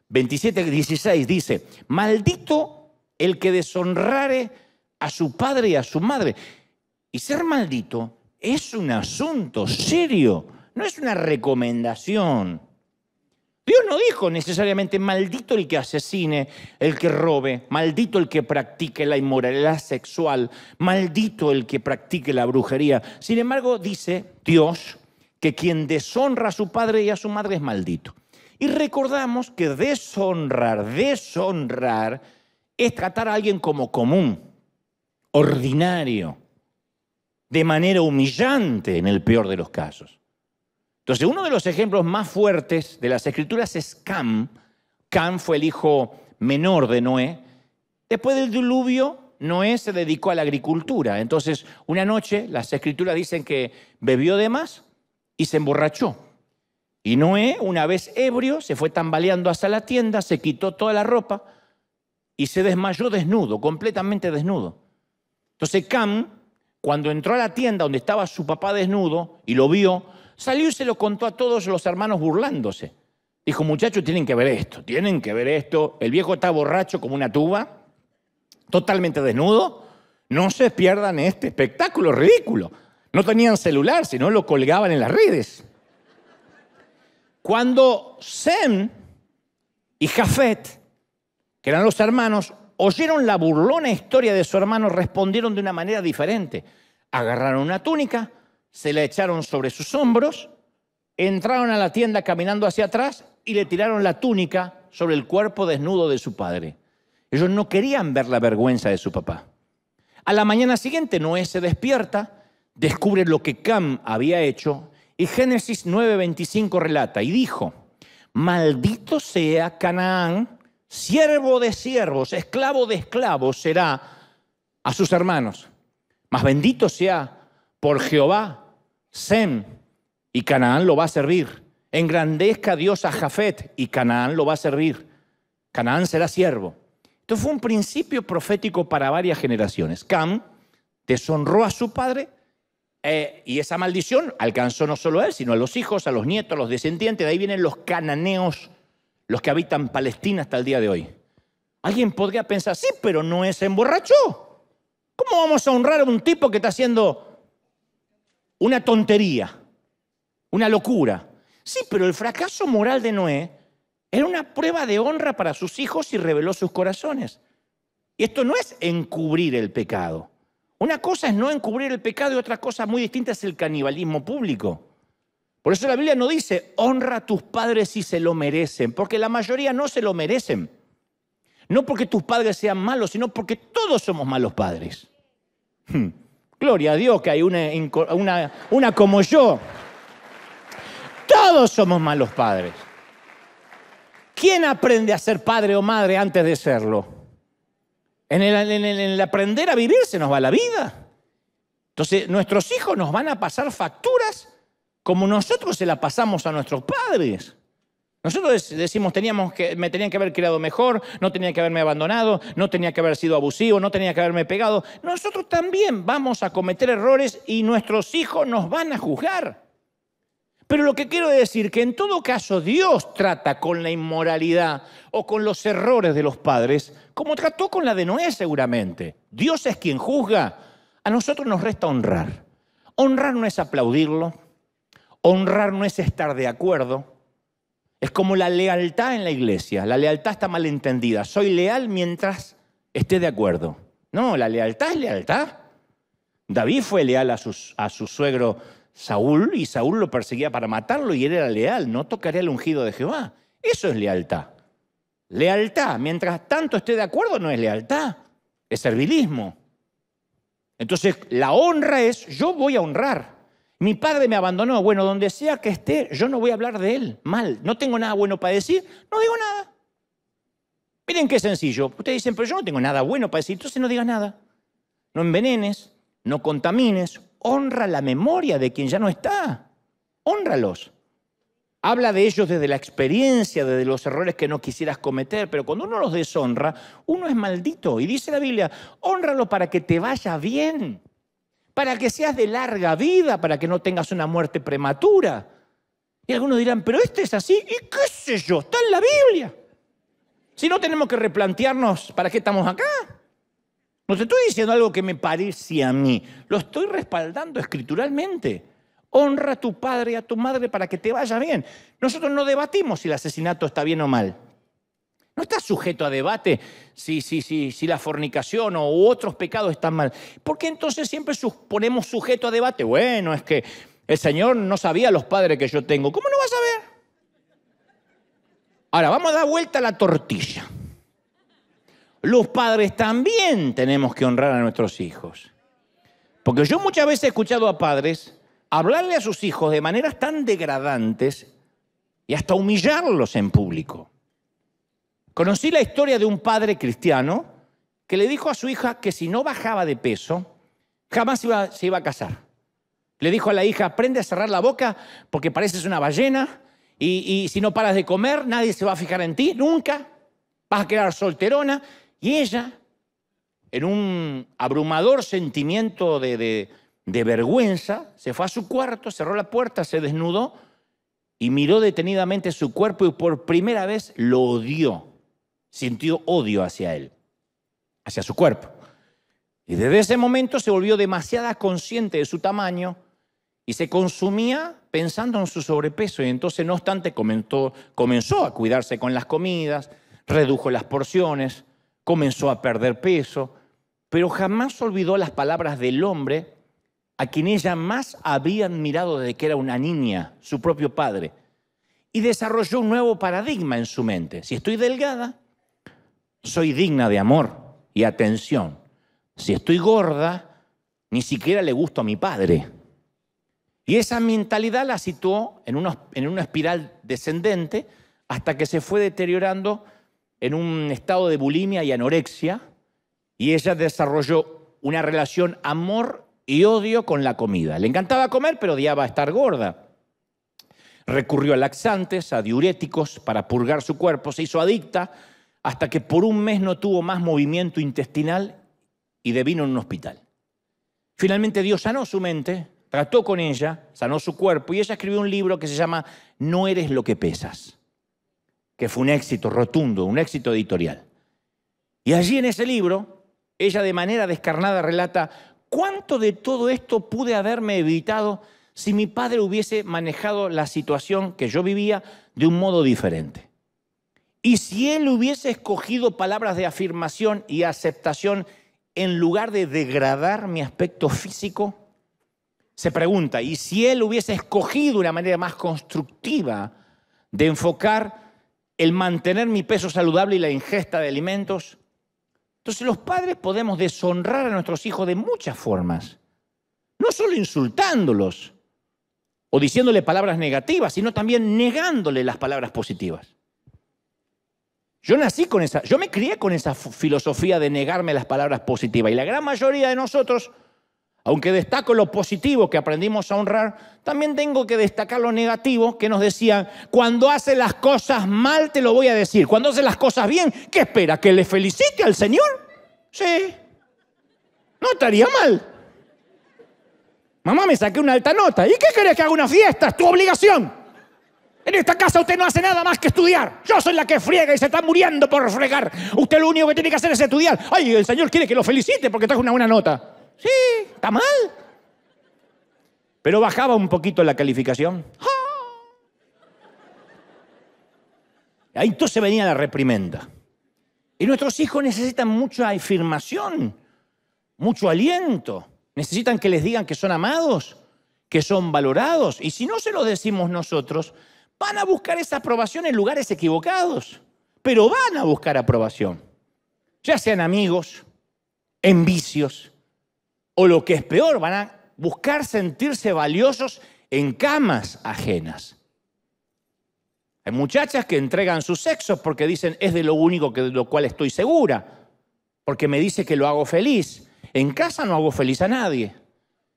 27 16 dice, maldito el que deshonrare a su padre y a su madre. Y ser maldito es un asunto serio, no es una recomendación. Dios no dijo necesariamente maldito el que asesine, el que robe, maldito el que practique la inmoralidad sexual, maldito el que practique la brujería. Sin embargo, dice Dios que quien deshonra a su padre y a su madre es maldito. Y recordamos que deshonrar, deshonrar, es tratar a alguien como común, ordinario, de manera humillante en el peor de los casos. Entonces, uno de los ejemplos más fuertes de las escrituras es Cam. Cam fue el hijo menor de Noé. Después del diluvio, Noé se dedicó a la agricultura. Entonces, una noche las escrituras dicen que bebió de más y se emborrachó. Y Noé, una vez ebrio, se fue tambaleando hasta la tienda, se quitó toda la ropa, y se desmayó desnudo, completamente desnudo. Entonces Cam, cuando entró a la tienda donde estaba su papá desnudo y lo vio, salió y se lo contó a todos los hermanos burlándose. Dijo, muchachos, tienen que ver esto, tienen que ver esto. El viejo está borracho como una tuba, totalmente desnudo. No se pierdan este espectáculo ridículo. No tenían celular, sino lo colgaban en las redes. Cuando Sem y Jafet que eran los hermanos, oyeron la burlona historia de su hermano, respondieron de una manera diferente. Agarraron una túnica, se la echaron sobre sus hombros, entraron a la tienda caminando hacia atrás y le tiraron la túnica sobre el cuerpo desnudo de su padre. Ellos no querían ver la vergüenza de su papá. A la mañana siguiente Noé se despierta, descubre lo que Cam había hecho y Génesis 9:25 relata y dijo, maldito sea Canaán siervo de siervos, esclavo de esclavos será a sus hermanos. Mas bendito sea por Jehová, Sem, y Canaán lo va a servir. Engrandezca Dios a Jafet, y Canaán lo va a servir. Canaán será siervo. Esto fue un principio profético para varias generaciones. Cam deshonró a su padre eh, y esa maldición alcanzó no solo a él, sino a los hijos, a los nietos, a los descendientes. De ahí vienen los cananeos los que habitan Palestina hasta el día de hoy. Alguien podría pensar, sí, pero no es emborrachó. ¿Cómo vamos a honrar a un tipo que está haciendo una tontería, una locura? Sí, pero el fracaso moral de Noé era una prueba de honra para sus hijos y reveló sus corazones. Y esto no es encubrir el pecado. Una cosa es no encubrir el pecado y otra cosa muy distinta es el canibalismo público. Por eso la Biblia no dice, honra a tus padres si se lo merecen, porque la mayoría no se lo merecen. No porque tus padres sean malos, sino porque todos somos malos padres. Hmm. Gloria a Dios que hay una, como yo. Todos somos malos padres. ¿Quién aprende a ser padre o madre antes de serlo? En en el aprender a vivir se nos va la vida. Entonces nuestros hijos nos van a pasar facturas como nosotros se la pasamos a nuestros padres. Nosotros decimos, teníamos que, me tenían que haber criado mejor, no tenía que haberme abandonado, no tenía que haber sido abusivo, no tenía que haberme pegado. Nosotros también vamos a cometer errores y nuestros hijos nos van a juzgar. Pero lo que quiero decir, que en todo caso Dios trata con la inmoralidad o con los errores de los padres, como trató con la de Noé seguramente. Dios es quien juzga. A nosotros nos resta honrar. Honrar no es aplaudirlo, Honrar no es estar de acuerdo. Es como la lealtad en la iglesia. La lealtad está mal entendida. Soy leal mientras esté de acuerdo. No, la lealtad es lealtad. David fue leal a, su suegro Saúl y Saúl lo perseguía para matarlo y él era leal. No tocaré el ungido de Jehová. Eso es lealtad. Lealtad, mientras tanto esté de acuerdo, no es lealtad, es servilismo. Entonces, la honra es yo voy a honrar. Mi padre me abandonó. Bueno, donde sea que esté, yo no voy a hablar de él mal. No tengo nada bueno para decir, no digo nada. Miren qué sencillo. Ustedes dicen, pero yo no tengo nada bueno para decir, entonces no digas nada. No envenenes, no contamines, honra la memoria de quien ya no está. Honralos. Habla de ellos desde la experiencia, desde los errores que no quisieras cometer, pero cuando uno los deshonra, uno es maldito. Y dice la Biblia, honralo para que te vaya bien para que seas de larga vida, para que no tengas una muerte prematura. Y algunos dirán, pero este es así, y qué sé yo, está en la Biblia. Si no tenemos que replantearnos, ¿para qué estamos acá? No te estoy diciendo algo que me parece a mí, lo estoy respaldando escrituralmente. Honra a tu padre y a tu madre para que te vaya bien. Nosotros no debatimos si el asesinato está bien o mal. No está sujeto a debate si, si, si, si la fornicación o otros pecados están mal. ¿Por qué entonces siempre ponemos sujeto a debate? Bueno, es que el Señor no sabía los padres que yo tengo. ¿Cómo no va a saber? Ahora, vamos a dar vuelta a la tortilla. Los padres también tenemos que honrar a nuestros hijos. Porque yo muchas veces he escuchado a padres hablarle a sus hijos de maneras tan degradantes y hasta humillarlos en público. Conocí la historia de un padre cristiano que le dijo a su hija que si no bajaba de peso, jamás se iba a casar. Le dijo a la hija, aprende a cerrar la boca porque pareces una ballena y, si no paras de comer, nadie se va a fijar en ti, nunca. Vas a quedar solterona. Y ella, en un abrumador sentimiento de, de vergüenza, se fue a su cuarto, cerró la puerta, se desnudó y miró detenidamente su cuerpo y por primera vez lo odió sintió odio hacia él, hacia su cuerpo. Y desde ese momento se volvió demasiada consciente de su tamaño y se consumía pensando en su sobrepeso. Y entonces, no obstante, comenzó a cuidarse con las comidas, redujo las porciones, comenzó a perder peso, pero jamás olvidó las palabras del hombre a quien ella más había admirado desde que era una niña, su propio padre, y desarrolló un nuevo paradigma en su mente. Si estoy delgada, soy digna de amor y atención. Si estoy gorda, ni siquiera le gusto a mi padre. Y esa mentalidad la situó en una, espiral descendente hasta que se fue deteriorando en un estado de bulimia y anorexia y ella desarrolló una relación amor y odio con la comida. Le encantaba comer, pero odiaba estar gorda. Recurrió a laxantes, a diuréticos para purgar su cuerpo, se hizo adicta hasta que por un mes no tuvo más movimiento intestinal y devino en un hospital. Finalmente Dios sanó su mente, trató con ella, sanó su cuerpo y ella escribió un libro que se llama No eres lo que pesas, que fue un éxito rotundo, un éxito editorial. Y allí en ese libro, ella de manera descarnada relata, ¿cuánto de todo esto pude haberme evitado si mi padre hubiese manejado la situación que yo vivía de un modo diferente? Y si él hubiese escogido palabras de afirmación y aceptación en lugar de degradar mi aspecto físico, se pregunta, ¿y si él hubiese escogido una manera más constructiva de enfocar el mantener mi peso saludable y la ingesta de alimentos? Entonces los padres podemos deshonrar a nuestros hijos de muchas formas, no solo insultándolos o diciéndole palabras negativas, sino también negándole las palabras positivas. Yo nací con esa, yo me crié con esa filosofía de negarme las palabras positivas. Y la gran mayoría de nosotros, aunque destaco lo positivo que aprendimos a honrar, también tengo que destacar lo negativo que nos decían, cuando hace las cosas mal te lo voy a decir, cuando hace las cosas bien, ¿qué espera? ¿Que le felicite al Señor? Sí. No estaría mal. Mamá, me saqué una alta nota. ¿Y qué querés que haga una fiesta? Es tu obligación. En esta casa usted no hace nada más que estudiar. Yo soy la que friega y se está muriendo por fregar. Usted lo único que tiene que hacer es estudiar. Ay, el Señor quiere que lo felicite porque trajo una buena nota. Sí, está mal. Pero bajaba un poquito la calificación. Ahí entonces venía la reprimenda. Y nuestros hijos necesitan mucha afirmación, mucho aliento. Necesitan que les digan que son amados, que son valorados. Y si no se lo decimos nosotros, van a buscar esa aprobación en lugares equivocados, pero van a buscar aprobación, ya sean amigos, en vicios, o lo que es peor, van a buscar sentirse valiosos en camas ajenas. Hay muchachas que entregan sus sexos porque dicen es de lo único que de lo cual estoy segura, porque me dice que lo hago feliz. En casa no hago feliz a nadie.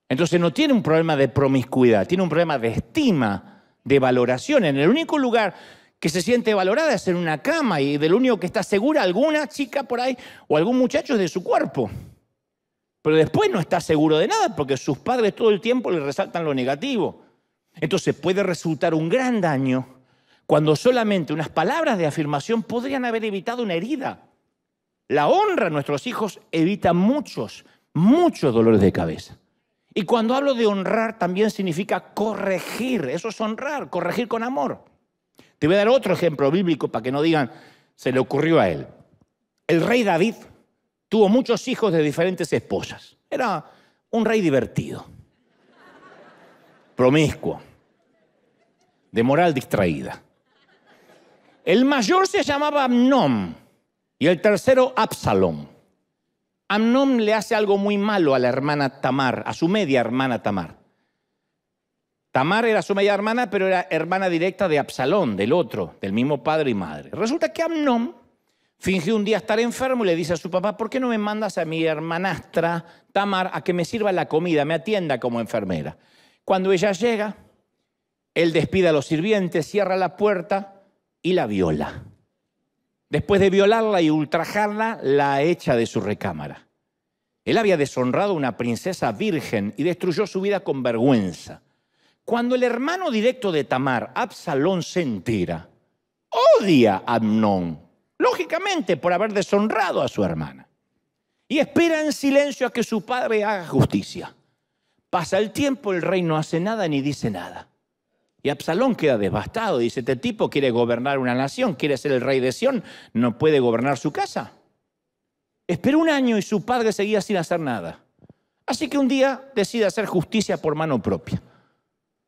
Entonces no tiene un problema de promiscuidad, tiene un problema de estima de valoración. En el único lugar que se siente valorada es en una cama y del único que está segura alguna chica por ahí o algún muchacho es de su cuerpo. Pero después no está seguro de nada porque sus padres todo el tiempo le resaltan lo negativo. Entonces puede resultar un gran daño cuando solamente unas palabras de afirmación podrían haber evitado una herida. La honra a nuestros hijos evita muchos, muchos dolores de cabeza. Y cuando hablo de honrar también significa corregir, eso es honrar, corregir con amor. Te voy a dar otro ejemplo bíblico para que no digan, se le ocurrió a él. El rey David tuvo muchos hijos de diferentes esposas. Era un rey divertido, promiscuo, de moral distraída. El mayor se llamaba Amnón y el tercero Absalón. Amnón le hace algo muy malo a la hermana Tamar, a su media hermana Tamar. Tamar era su media hermana, pero era hermana directa de Absalón, del otro, del mismo padre y madre. Resulta que Amnón fingió un día estar enfermo y le dice a su papá, ¿por qué no me mandas a mi hermanastra Tamar a que me sirva la comida, me atienda como enfermera? Cuando ella llega, él despide a los sirvientes, cierra la puerta y la viola. Después de violarla y ultrajarla, la echa de su recámara. Él había deshonrado a una princesa virgen y destruyó su vida con vergüenza. Cuando el hermano directo de Tamar, Absalón, se entera, odia a Amnón, lógicamente por haber deshonrado a su hermana, y espera en silencio a que su padre haga justicia. Pasa el tiempo, el rey no hace nada ni dice nada. Y Absalón queda devastado. Dice, este tipo quiere gobernar una nación, quiere ser el rey de Sión, no puede gobernar su casa. Esperó un año y su padre seguía sin hacer nada. Así que un día decide hacer justicia por mano propia.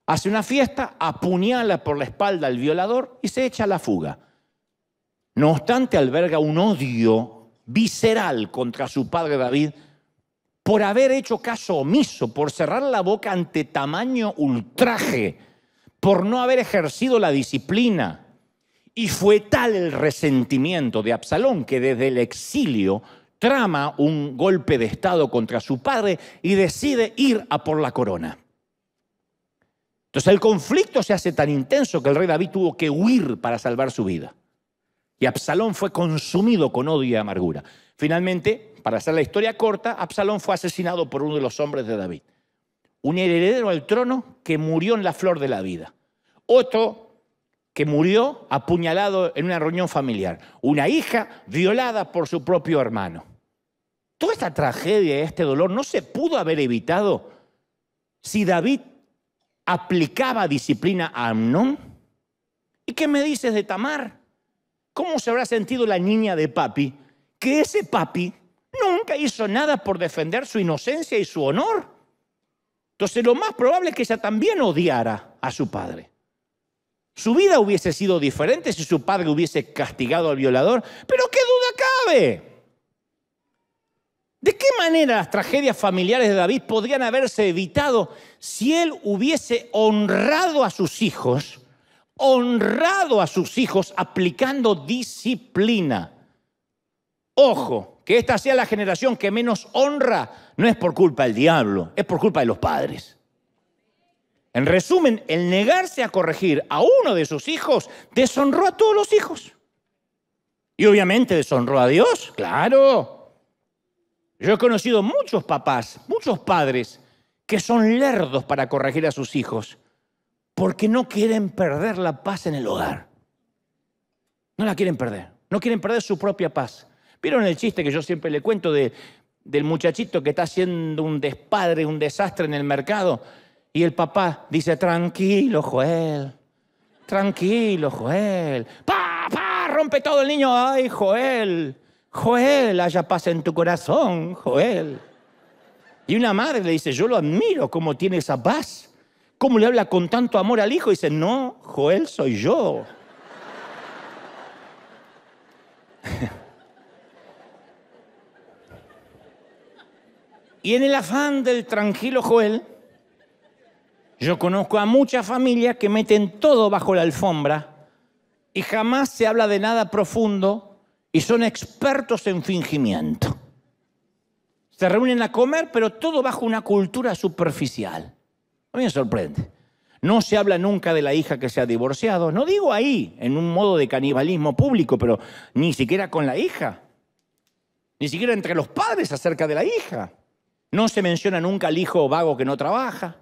Hace una fiesta, apuñala por la espalda al violador y se echa a la fuga. No obstante, alberga un odio visceral contra su padre David por haber hecho caso omiso, por cerrar la boca ante tamaño ultraje por no haber ejercido la disciplina. Y fue tal el resentimiento de Absalón que desde el exilio trama un golpe de Estado contra su padre y decide ir a por la corona. Entonces el conflicto se hace tan intenso que el rey David tuvo que huir para salvar su vida. Y Absalón fue consumido con odio y amargura. Finalmente, para hacer la historia corta, Absalón fue asesinado por uno de los hombres de David un heredero al trono que murió en la flor de la vida, otro que murió apuñalado en una reunión familiar, una hija violada por su propio hermano. Toda esta tragedia, este dolor, no se pudo haber evitado si David aplicaba disciplina a Amnón. ¿Y qué me dices de Tamar? ¿Cómo se habrá sentido la niña de papi que ese papi nunca hizo nada por defender su inocencia y su honor? Entonces lo más probable es que ella también odiara a su padre. Su vida hubiese sido diferente si su padre hubiese castigado al violador, pero qué duda cabe. ¿De qué manera las tragedias familiares de David podrían haberse evitado si él hubiese honrado a sus hijos, honrado a sus hijos aplicando disciplina? Ojo, que esta sea la generación que menos honra, no es por culpa del diablo, es por culpa de los padres. En resumen, el negarse a corregir a uno de sus hijos deshonró a todos los hijos. Y obviamente deshonró a Dios, claro. Yo he conocido muchos papás, muchos padres que son lerdos para corregir a sus hijos porque no quieren perder la paz en el hogar. No la quieren perder. No quieren perder su propia paz. ¿Vieron el chiste que yo siempre le cuento de, del muchachito que está haciendo un despadre, un desastre en el mercado? Y el papá dice, tranquilo, Joel, tranquilo, Joel. ¡Pa, pa! Rompe todo el niño. ¡Ay, Joel! Joel, haya paz en tu corazón, Joel. Y una madre le dice, yo lo admiro, cómo tiene esa paz. ¿Cómo le habla con tanto amor al hijo? Y dice, no, Joel soy yo. Y en el afán del tranquilo Joel, yo conozco a muchas familias que meten todo bajo la alfombra y jamás se habla de nada profundo y son expertos en fingimiento. Se reúnen a comer, pero todo bajo una cultura superficial. A mí me sorprende. No se habla nunca de la hija que se ha divorciado. No digo ahí, en un modo de canibalismo público, pero ni siquiera con la hija. Ni siquiera entre los padres acerca de la hija. No se menciona nunca al hijo vago que no trabaja.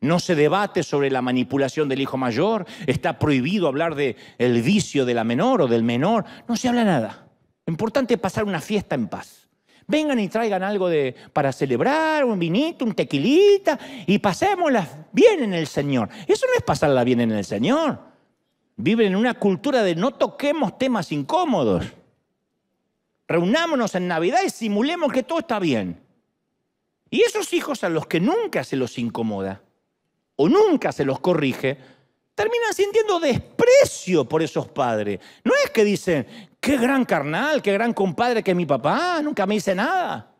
No se debate sobre la manipulación del hijo mayor. Está prohibido hablar del el vicio de la menor o del menor. No se habla nada. Lo importante es pasar una fiesta en paz. Vengan y traigan algo de, para celebrar, un vinito, un tequilita, y pasémosla bien en el Señor. Eso no es pasarla bien en el Señor. Viven en una cultura de no toquemos temas incómodos. Reunámonos en Navidad y simulemos que todo está bien. Y esos hijos a los que nunca se los incomoda o nunca se los corrige, terminan sintiendo desprecio por esos padres. No es que dicen, qué gran carnal, qué gran compadre que mi papá, nunca me hice nada.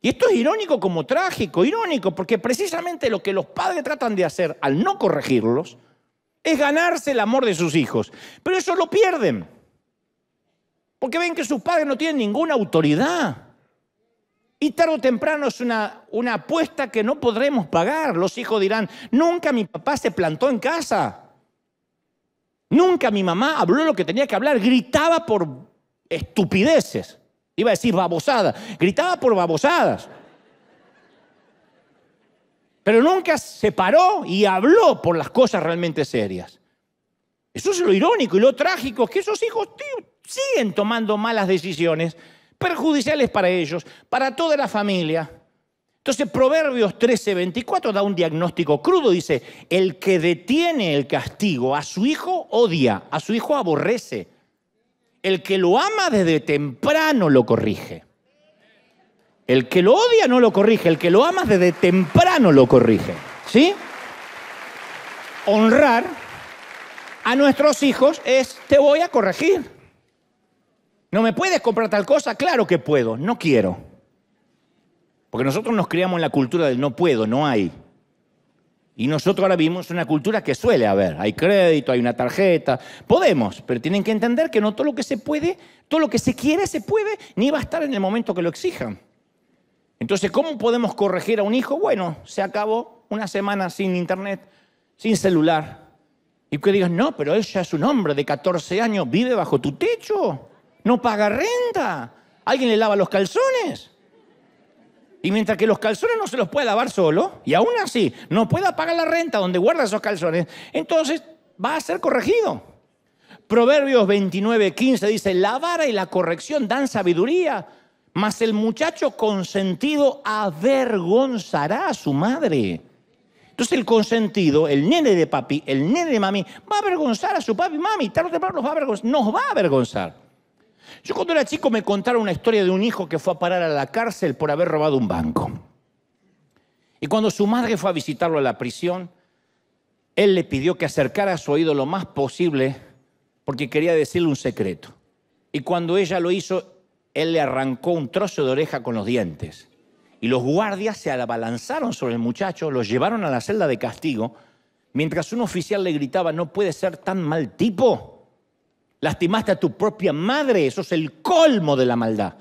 Y esto es irónico como trágico, irónico, porque precisamente lo que los padres tratan de hacer al no corregirlos es ganarse el amor de sus hijos. Pero eso lo pierden, porque ven que sus padres no tienen ninguna autoridad. Y tarde o temprano es una, una apuesta que no podremos pagar. Los hijos dirán, nunca mi papá se plantó en casa. Nunca mi mamá habló lo que tenía que hablar. Gritaba por estupideces. Iba a decir babosada. Gritaba por babosadas. Pero nunca se paró y habló por las cosas realmente serias. Eso es lo irónico y lo trágico, Es que esos hijos siguen tomando malas decisiones perjudiciales para ellos, para toda la familia. Entonces Proverbios 13, 24 da un diagnóstico crudo, dice, el que detiene el castigo a su hijo odia, a su hijo aborrece. El que lo ama desde temprano lo corrige. El que lo odia no lo corrige, el que lo ama desde temprano lo corrige. ¿Sí? Honrar a nuestros hijos es te voy a corregir. ¿No me puedes comprar tal cosa? Claro que puedo, no quiero. Porque nosotros nos criamos en la cultura del no puedo, no hay. Y nosotros ahora vivimos una cultura que suele haber. Hay crédito, hay una tarjeta. Podemos, pero tienen que entender que no todo lo que se puede, todo lo que se quiere se puede, ni va a estar en el momento que lo exijan. Entonces, ¿cómo podemos corregir a un hijo? Bueno, se acabó una semana sin internet, sin celular. Y que digas, no, pero ella es un hombre de 14 años, vive bajo tu techo no paga renta. Alguien le lava los calzones. Y mientras que los calzones no se los puede lavar solo, y aún así no pueda pagar la renta donde guarda esos calzones, entonces va a ser corregido. Proverbios 29, 15 dice, la vara y la corrección dan sabiduría, mas el muchacho consentido avergonzará a su madre. Entonces el consentido, el nene de papi, el nene de mami, va a avergonzar a su papi mami, tarde o temprano los va a nos va a avergonzar. Yo cuando era chico me contaron una historia de un hijo que fue a parar a la cárcel por haber robado un banco. Y cuando su madre fue a visitarlo a la prisión, él le pidió que acercara su oído lo más posible porque quería decirle un secreto. Y cuando ella lo hizo, él le arrancó un trozo de oreja con los dientes. Y los guardias se abalanzaron sobre el muchacho, lo llevaron a la celda de castigo, mientras un oficial le gritaba, no puede ser tan mal tipo. Lastimaste a tu propia madre, eso es el colmo de la maldad.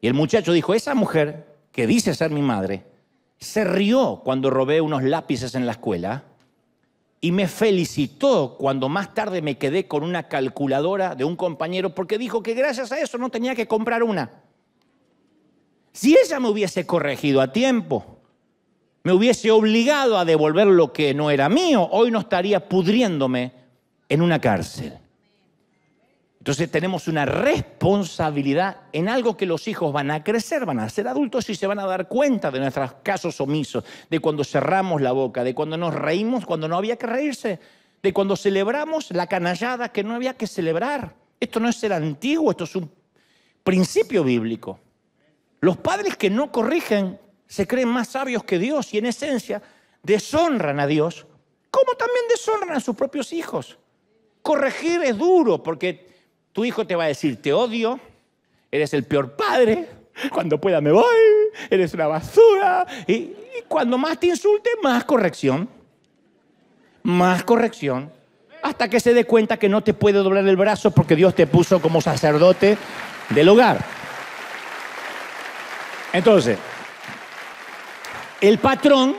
Y el muchacho dijo, esa mujer que dice ser mi madre, se rió cuando robé unos lápices en la escuela y me felicitó cuando más tarde me quedé con una calculadora de un compañero porque dijo que gracias a eso no tenía que comprar una. Si ella me hubiese corregido a tiempo, me hubiese obligado a devolver lo que no era mío, hoy no estaría pudriéndome en una cárcel. Entonces tenemos una responsabilidad en algo que los hijos van a crecer, van a ser adultos y se van a dar cuenta de nuestros casos omisos, de cuando cerramos la boca, de cuando nos reímos cuando no había que reírse, de cuando celebramos la canallada que no había que celebrar. Esto no es el antiguo, esto es un principio bíblico. Los padres que no corrigen se creen más sabios que Dios y en esencia deshonran a Dios, como también deshonran a sus propios hijos. Corregir es duro porque tu hijo te va a decir, te odio, eres el peor padre, cuando pueda me voy, eres una basura. Y, cuando más te insulte, más corrección. Más corrección. Hasta que se dé cuenta que no te puede doblar el brazo porque Dios te puso como sacerdote del hogar. Entonces, el patrón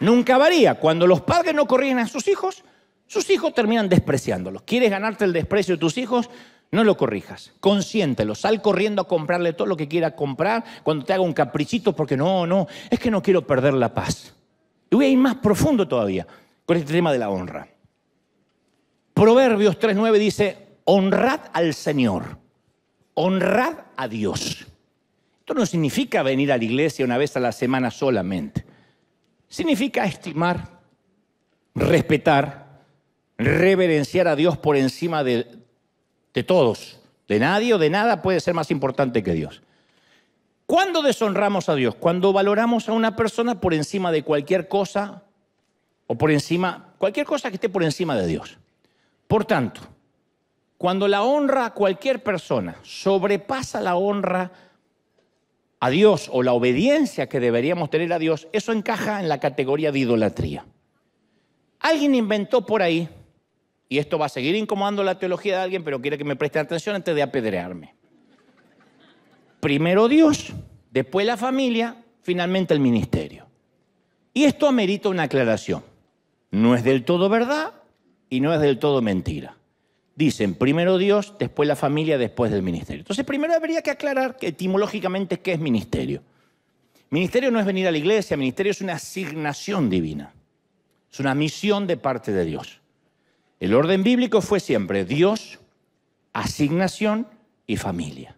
nunca varía. Cuando los padres no corrigen a sus hijos, sus hijos terminan despreciándolos. ¿Quieres ganarte el desprecio de tus hijos? No lo corrijas, consiéntelo, sal corriendo a comprarle todo lo que quiera comprar cuando te haga un caprichito porque no, no, es que no quiero perder la paz. Y voy a ir más profundo todavía con este tema de la honra. Proverbios 3.9 dice, honrad al Señor, honrad a Dios. Esto no significa venir a la iglesia una vez a la semana solamente. Significa estimar, respetar, reverenciar a Dios por encima de, de todos, de nadie o de nada puede ser más importante que Dios. ¿Cuándo deshonramos a Dios? Cuando valoramos a una persona por encima de cualquier cosa o por encima, cualquier cosa que esté por encima de Dios. Por tanto, cuando la honra a cualquier persona sobrepasa la honra a Dios o la obediencia que deberíamos tener a Dios, eso encaja en la categoría de idolatría. Alguien inventó por ahí y esto va a seguir incomodando la teología de alguien, pero quiere que me preste atención antes de apedrearme. Primero Dios, después la familia, finalmente el ministerio. Y esto amerita una aclaración. No es del todo verdad y no es del todo mentira. Dicen primero Dios, después la familia, después del ministerio. Entonces primero habría que aclarar que etimológicamente qué es ministerio. Ministerio no es venir a la iglesia, ministerio es una asignación divina. Es una misión de parte de Dios. El orden bíblico fue siempre Dios, asignación y familia.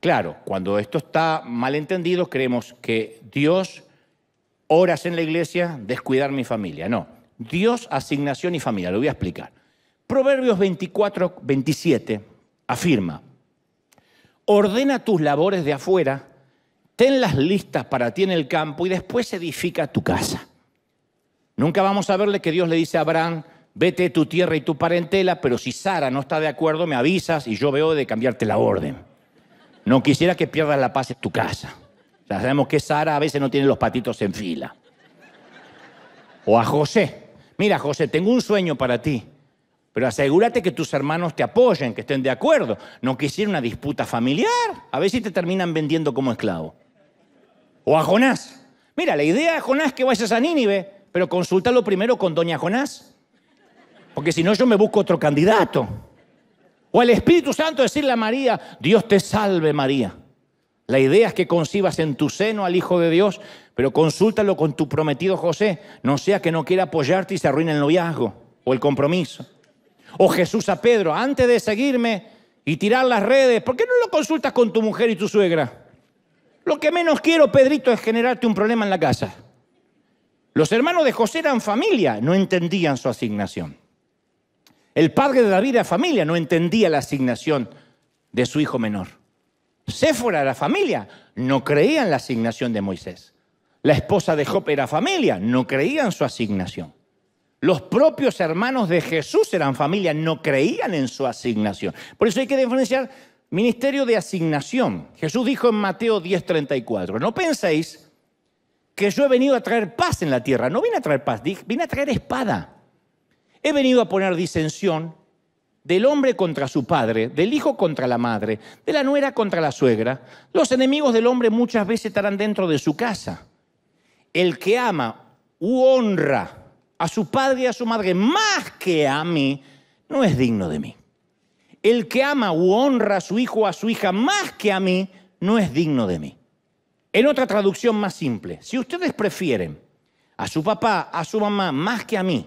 Claro, cuando esto está mal entendido, creemos que Dios, horas en la iglesia, descuidar mi familia. No, Dios, asignación y familia, lo voy a explicar. Proverbios 24, 27 afirma, ordena tus labores de afuera, ten las listas para ti en el campo y después edifica tu casa. Nunca vamos a verle que Dios le dice a Abraham, vete tu tierra y tu parentela, pero si Sara no está de acuerdo, me avisas y yo veo de cambiarte la orden. No quisiera que pierdas la paz en tu casa. sabemos que Sara a veces no tiene los patitos en fila. O a José. Mira, José, tengo un sueño para ti, pero asegúrate que tus hermanos te apoyen, que estén de acuerdo. No quisiera una disputa familiar. A ver si te terminan vendiendo como esclavo. O a Jonás. Mira, la idea de Jonás es que vayas a Nínive, pero consúltalo primero con doña Jonás. Porque si no, yo me busco otro candidato. O el Espíritu Santo decirle a María, Dios te salve María. La idea es que concibas en tu seno al Hijo de Dios, pero consúltalo con tu prometido José, no sea que no quiera apoyarte y se arruine el noviazgo o el compromiso. O Jesús a Pedro, antes de seguirme y tirar las redes, ¿por qué no lo consultas con tu mujer y tu suegra? Lo que menos quiero, Pedrito, es generarte un problema en la casa. Los hermanos de José eran familia, no entendían su asignación. El padre de David era familia, no entendía la asignación de su hijo menor. Séfora era familia, no creía en la asignación de Moisés. La esposa de Job era familia, no creía en su asignación. Los propios hermanos de Jesús eran familia, no creían en su asignación. Por eso hay que diferenciar ministerio de asignación. Jesús dijo en Mateo 10:34, no penséis que yo he venido a traer paz en la tierra, no vine a traer paz, vine a traer espada he venido a poner disensión del hombre contra su padre, del hijo contra la madre, de la nuera contra la suegra. Los enemigos del hombre muchas veces estarán dentro de su casa. El que ama u honra a su padre y a su madre más que a mí, no es digno de mí. El que ama u honra a su hijo o a su hija más que a mí, no es digno de mí. En otra traducción más simple, si ustedes prefieren a su papá, a su mamá, más que a mí,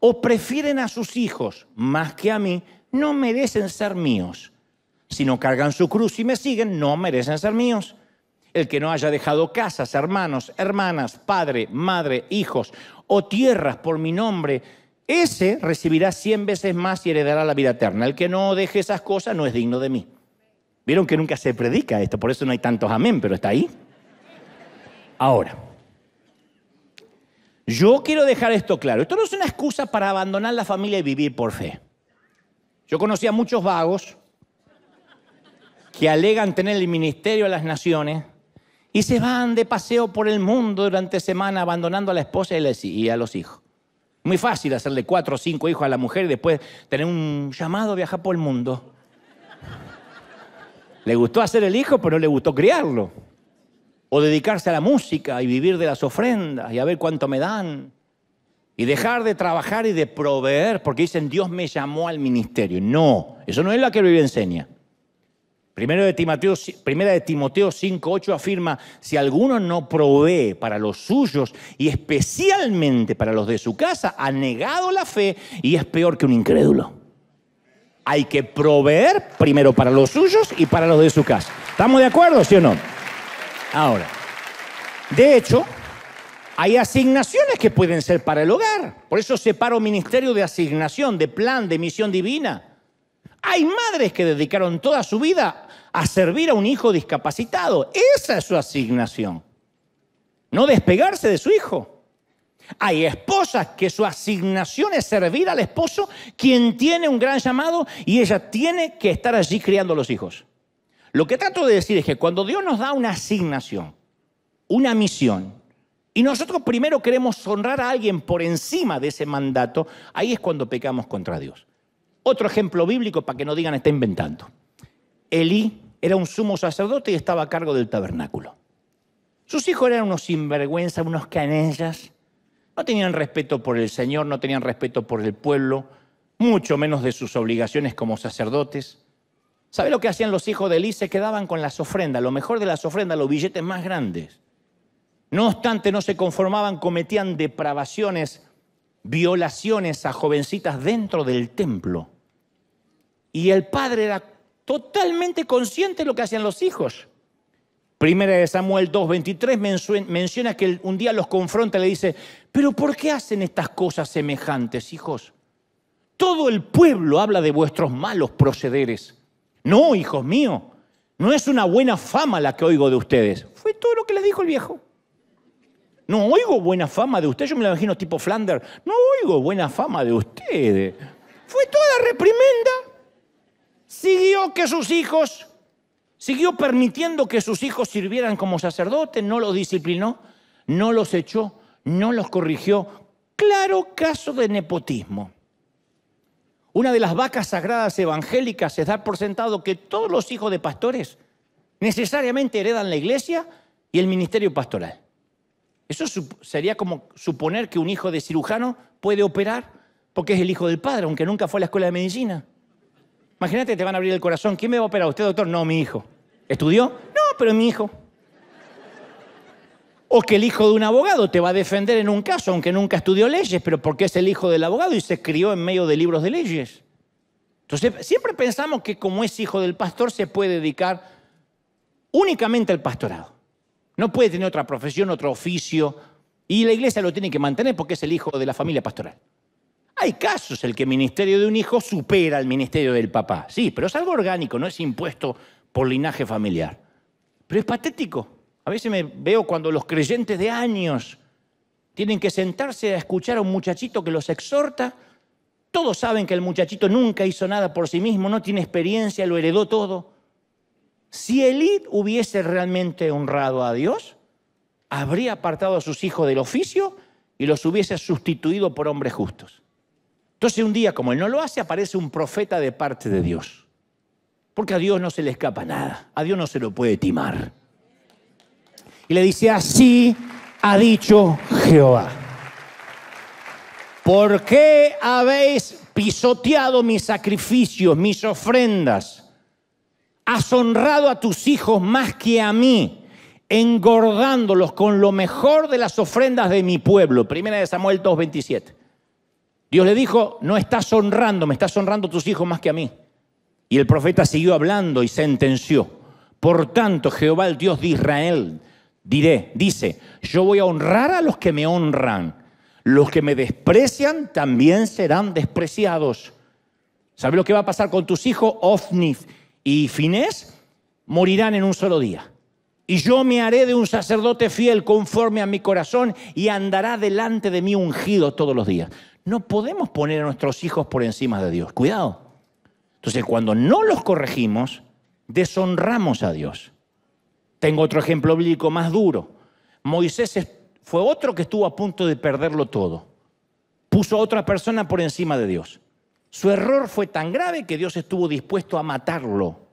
o prefieren a sus hijos más que a mí, no merecen ser míos. Si no cargan su cruz y me siguen, no merecen ser míos. El que no haya dejado casas, hermanos, hermanas, padre, madre, hijos o tierras por mi nombre, ese recibirá cien veces más y heredará la vida eterna. El que no deje esas cosas no es digno de mí. Vieron que nunca se predica esto, por eso no hay tantos amén, pero está ahí. Ahora. Yo quiero dejar esto claro. Esto no es una excusa para abandonar la familia y vivir por fe. Yo conocí a muchos vagos que alegan tener el ministerio a las naciones y se van de paseo por el mundo durante semana abandonando a la esposa y a los hijos. Muy fácil hacerle cuatro o cinco hijos a la mujer y después tener un llamado viajar por el mundo. Le gustó hacer el hijo, pero no le gustó criarlo o dedicarse a la música y vivir de las ofrendas y a ver cuánto me dan. Y dejar de trabajar y de proveer, porque dicen Dios me llamó al ministerio. No, eso no es lo que la Biblia enseña. Primero de Timoteo, primera de Timoteo 5.8 afirma, si alguno no provee para los suyos y especialmente para los de su casa, ha negado la fe y es peor que un incrédulo. Hay que proveer primero para los suyos y para los de su casa. ¿Estamos de acuerdo, sí o no? Ahora, de hecho, hay asignaciones que pueden ser para el hogar. Por eso separo ministerio de asignación, de plan, de misión divina. Hay madres que dedicaron toda su vida a servir a un hijo discapacitado. Esa es su asignación. No despegarse de su hijo. Hay esposas que su asignación es servir al esposo, quien tiene un gran llamado, y ella tiene que estar allí criando a los hijos. Lo que trato de decir es que cuando Dios nos da una asignación, una misión, y nosotros primero queremos honrar a alguien por encima de ese mandato, ahí es cuando pecamos contra Dios. Otro ejemplo bíblico para que no digan está inventando. Elí era un sumo sacerdote y estaba a cargo del tabernáculo. Sus hijos eran unos sinvergüenza, unos canellas. No tenían respeto por el Señor, no tenían respeto por el pueblo, mucho menos de sus obligaciones como sacerdotes. ¿Sabe lo que hacían los hijos de Elise? Se quedaban con las ofrendas, lo mejor de las ofrendas, los billetes más grandes. No obstante, no se conformaban, cometían depravaciones, violaciones a jovencitas dentro del templo. Y el padre era totalmente consciente de lo que hacían los hijos. Primera de Samuel 23, menciona que un día los confronta y le dice, pero ¿por qué hacen estas cosas semejantes, hijos? Todo el pueblo habla de vuestros malos procederes. No, hijos míos, no es una buena fama la que oigo de ustedes. Fue todo lo que les dijo el viejo. No oigo buena fama de ustedes, yo me la imagino tipo Flanders. No oigo buena fama de ustedes. Fue toda reprimenda. Siguió que sus hijos, siguió permitiendo que sus hijos sirvieran como sacerdotes, no los disciplinó, no los echó, no los corrigió. Claro caso de nepotismo. Una de las vacas sagradas evangélicas es dar por sentado que todos los hijos de pastores necesariamente heredan la iglesia y el ministerio pastoral. Eso sería como suponer que un hijo de cirujano puede operar porque es el hijo del padre, aunque nunca fue a la escuela de medicina. Imagínate, te van a abrir el corazón. ¿Quién me va a operar? ¿Usted, doctor? No, mi hijo. ¿Estudió? No, pero mi hijo. O que el hijo de un abogado te va a defender en un caso, aunque nunca estudió leyes, pero porque es el hijo del abogado y se crió en medio de libros de leyes. Entonces, siempre pensamos que como es hijo del pastor se puede dedicar únicamente al pastorado. No puede tener otra profesión, otro oficio, y la iglesia lo tiene que mantener porque es el hijo de la familia pastoral. Hay casos en que el ministerio de un hijo supera al ministerio del papá, sí, pero es algo orgánico, no es impuesto por linaje familiar. Pero es patético a veces me veo cuando los creyentes de años tienen que sentarse a escuchar a un muchachito que los exhorta. Todos saben que el muchachito nunca hizo nada por sí mismo, no tiene experiencia, lo heredó todo. Si Elid hubiese realmente honrado a Dios, habría apartado a sus hijos del oficio y los hubiese sustituido por hombres justos. Entonces un día, como él no lo hace, aparece un profeta de parte de Dios. Porque a Dios no se le escapa nada, a Dios no se lo puede timar. Y le dice, así ha dicho Jehová. ¿Por qué habéis pisoteado mis sacrificios, mis ofrendas? Has honrado a tus hijos más que a mí, engordándolos con lo mejor de las ofrendas de mi pueblo. Primera de Samuel 2.27. Dios le dijo, no estás honrando, me estás honrando a tus hijos más que a mí. Y el profeta siguió hablando y sentenció. Por tanto, Jehová, el Dios de Israel, Diré, dice, yo voy a honrar a los que me honran. Los que me desprecian también serán despreciados. ¿Sabes lo que va a pasar con tus hijos? Ofnif y Finés morirán en un solo día. Y yo me haré de un sacerdote fiel conforme a mi corazón y andará delante de mí ungido todos los días. No podemos poner a nuestros hijos por encima de Dios. Cuidado. Entonces, cuando no los corregimos, deshonramos a Dios. Tengo otro ejemplo bíblico más duro. Moisés fue otro que estuvo a punto de perderlo todo. Puso a otra persona por encima de Dios. Su error fue tan grave que Dios estuvo dispuesto a matarlo.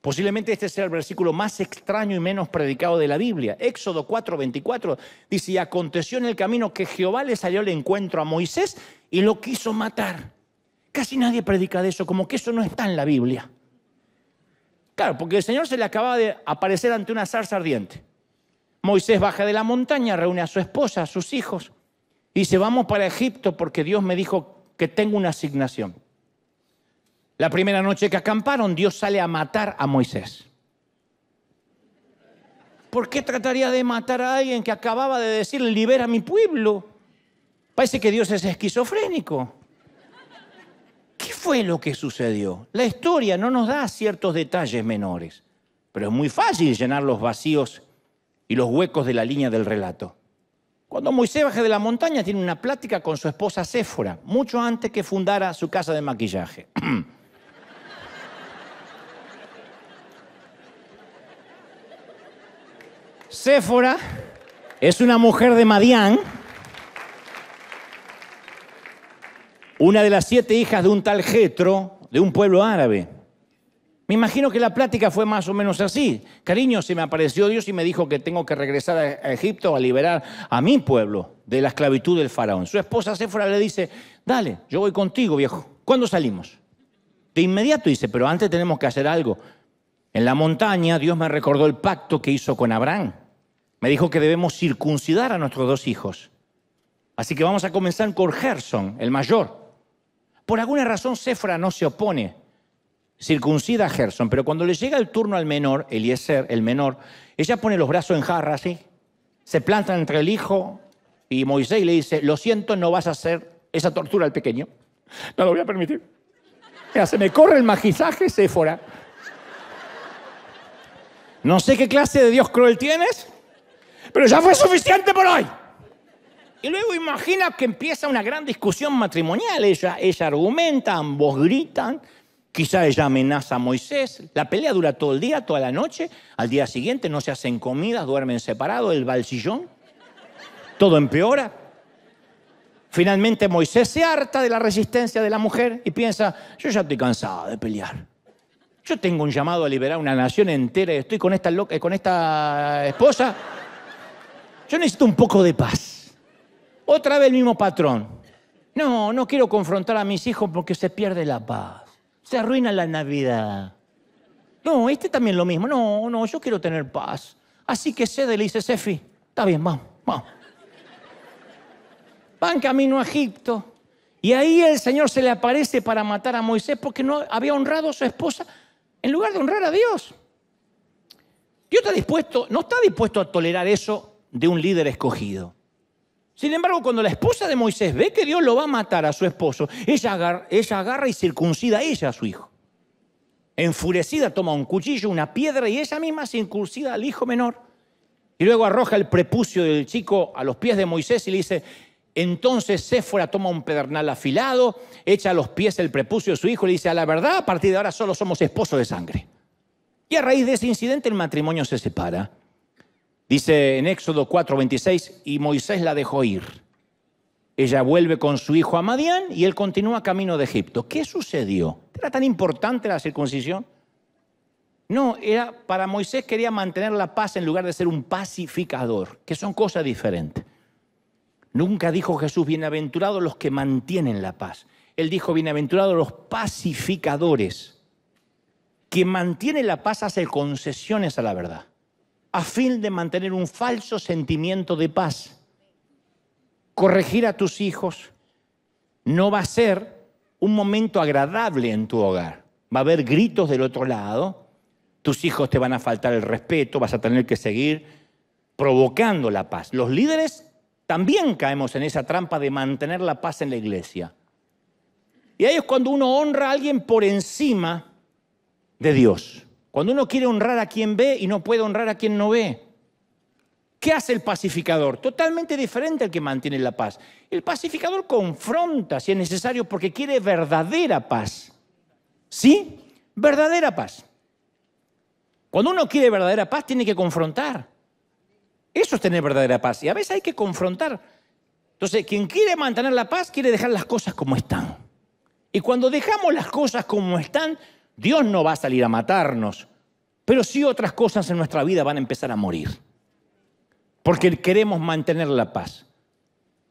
Posiblemente este sea el versículo más extraño y menos predicado de la Biblia. Éxodo 24, dice, y aconteció en el camino que Jehová le salió al encuentro a Moisés y lo quiso matar. Casi nadie predica de eso, como que eso no está en la Biblia. Claro, porque el Señor se le acaba de aparecer ante una zarza ardiente. Moisés baja de la montaña, reúne a su esposa, a sus hijos, y dice, vamos para Egipto porque Dios me dijo que tengo una asignación. La primera noche que acamparon, Dios sale a matar a Moisés. ¿Por qué trataría de matar a alguien que acababa de decir, libera a mi pueblo? Parece que Dios es esquizofrénico fue lo que sucedió? La historia no nos da ciertos detalles menores, pero es muy fácil llenar los vacíos y los huecos de la línea del relato. Cuando Moisés baja de la montaña tiene una plática con su esposa Séfora, mucho antes que fundara su casa de maquillaje. Séfora es una mujer de Madián una de las siete hijas de un tal Getro, de un pueblo árabe. Me imagino que la plática fue más o menos así. Cariño, se me apareció Dios y me dijo que tengo que regresar a Egipto a liberar a mi pueblo de la esclavitud del faraón. Su esposa Sefora le dice, dale, yo voy contigo, viejo. ¿Cuándo salimos? De inmediato dice, pero antes tenemos que hacer algo. En la montaña Dios me recordó el pacto que hizo con Abraham. Me dijo que debemos circuncidar a nuestros dos hijos. Así que vamos a comenzar con Gerson, el mayor. Por alguna razón Cefra no se opone, circuncida a Gerson, pero cuando le llega el turno al menor, Eliezer, el menor, ella pone los brazos en jarra así, se planta entre el hijo y Moisés y le dice, lo siento, no vas a hacer esa tortura al pequeño, no lo voy a permitir. Ya se me corre el magizaje Sefora. No sé qué clase de Dios cruel tienes, pero ya fue suficiente por hoy. Y luego imagina que empieza una gran discusión matrimonial. Ella, ella argumenta, ambos gritan. Quizá ella amenaza a Moisés. La pelea dura todo el día, toda la noche. Al día siguiente no se hacen comidas, duermen separados, el balsillón. Todo empeora. Finalmente Moisés se harta de la resistencia de la mujer y piensa, yo ya estoy cansado de pelear. Yo tengo un llamado a liberar una nación entera y estoy con esta, eh, con esta esposa. Yo necesito un poco de paz. Otra vez el mismo patrón. No, no quiero confrontar a mis hijos porque se pierde la paz. Se arruina la Navidad. No, este también lo mismo. No, no, yo quiero tener paz. Así que cede, le dice Sefi. Está bien, vamos, vamos. Van camino a Egipto. Y ahí el Señor se le aparece para matar a Moisés porque no había honrado a su esposa en lugar de honrar a Dios. Dios está dispuesto, no está dispuesto a tolerar eso de un líder escogido. Sin embargo, cuando la esposa de Moisés ve que Dios lo va a matar a su esposo, ella agarra, ella agarra y circuncida a ella a su hijo. Enfurecida toma un cuchillo, una piedra y ella misma circuncida al hijo menor. Y luego arroja el prepucio del chico a los pies de Moisés y le dice, entonces Séfora toma un pedernal afilado, echa a los pies el prepucio de su hijo y le dice, a la verdad, a partir de ahora solo somos esposos de sangre. Y a raíz de ese incidente el matrimonio se separa. Dice en Éxodo 4:26, y Moisés la dejó ir. Ella vuelve con su hijo a Madián y él continúa camino de Egipto. ¿Qué sucedió? ¿Era tan importante la circuncisión? No, era para Moisés quería mantener la paz en lugar de ser un pacificador, que son cosas diferentes. Nunca dijo Jesús, bienaventurados los que mantienen la paz. Él dijo, bienaventurados los pacificadores. que mantiene la paz hace concesiones a la verdad a fin de mantener un falso sentimiento de paz. Corregir a tus hijos no va a ser un momento agradable en tu hogar. Va a haber gritos del otro lado, tus hijos te van a faltar el respeto, vas a tener que seguir provocando la paz. Los líderes también caemos en esa trampa de mantener la paz en la iglesia. Y ahí es cuando uno honra a alguien por encima de Dios. Cuando uno quiere honrar a quien ve y no puede honrar a quien no ve. ¿Qué hace el pacificador? Totalmente diferente al que mantiene la paz. El pacificador confronta si es necesario porque quiere verdadera paz. ¿Sí? Verdadera paz. Cuando uno quiere verdadera paz tiene que confrontar. Eso es tener verdadera paz. Y a veces hay que confrontar. Entonces, quien quiere mantener la paz quiere dejar las cosas como están. Y cuando dejamos las cosas como están, Dios no va a salir a matarnos, pero sí otras cosas en nuestra vida van a empezar a morir, porque queremos mantener la paz.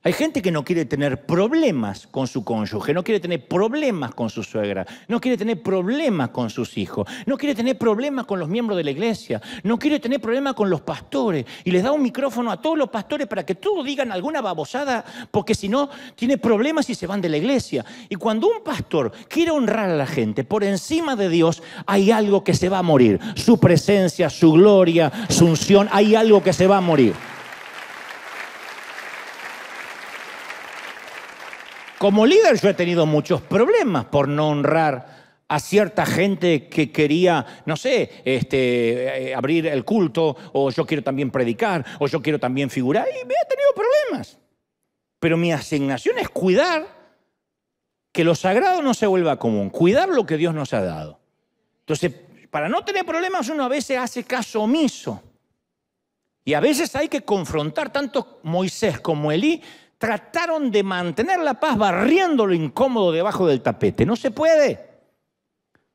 Hay gente que no quiere tener problemas con su cónyuge, no quiere tener problemas con su suegra, no quiere tener problemas con sus hijos, no quiere tener problemas con los miembros de la iglesia, no quiere tener problemas con los pastores y les da un micrófono a todos los pastores para que todos digan alguna babosada porque si no tiene problemas y se van de la iglesia. Y cuando un pastor quiere honrar a la gente por encima de Dios, hay algo que se va a morir, su presencia, su gloria, su unción, hay algo que se va a morir. Como líder yo he tenido muchos problemas por no honrar a cierta gente que quería, no sé, este, eh, abrir el culto, o yo quiero también predicar, o yo quiero también figurar, y me he tenido problemas. Pero mi asignación es cuidar que lo sagrado no se vuelva común, cuidar lo que Dios nos ha dado. Entonces, para no tener problemas uno a veces hace caso omiso. Y a veces hay que confrontar tanto Moisés como Elí trataron de mantener la paz barriendo lo incómodo debajo del tapete. No se puede.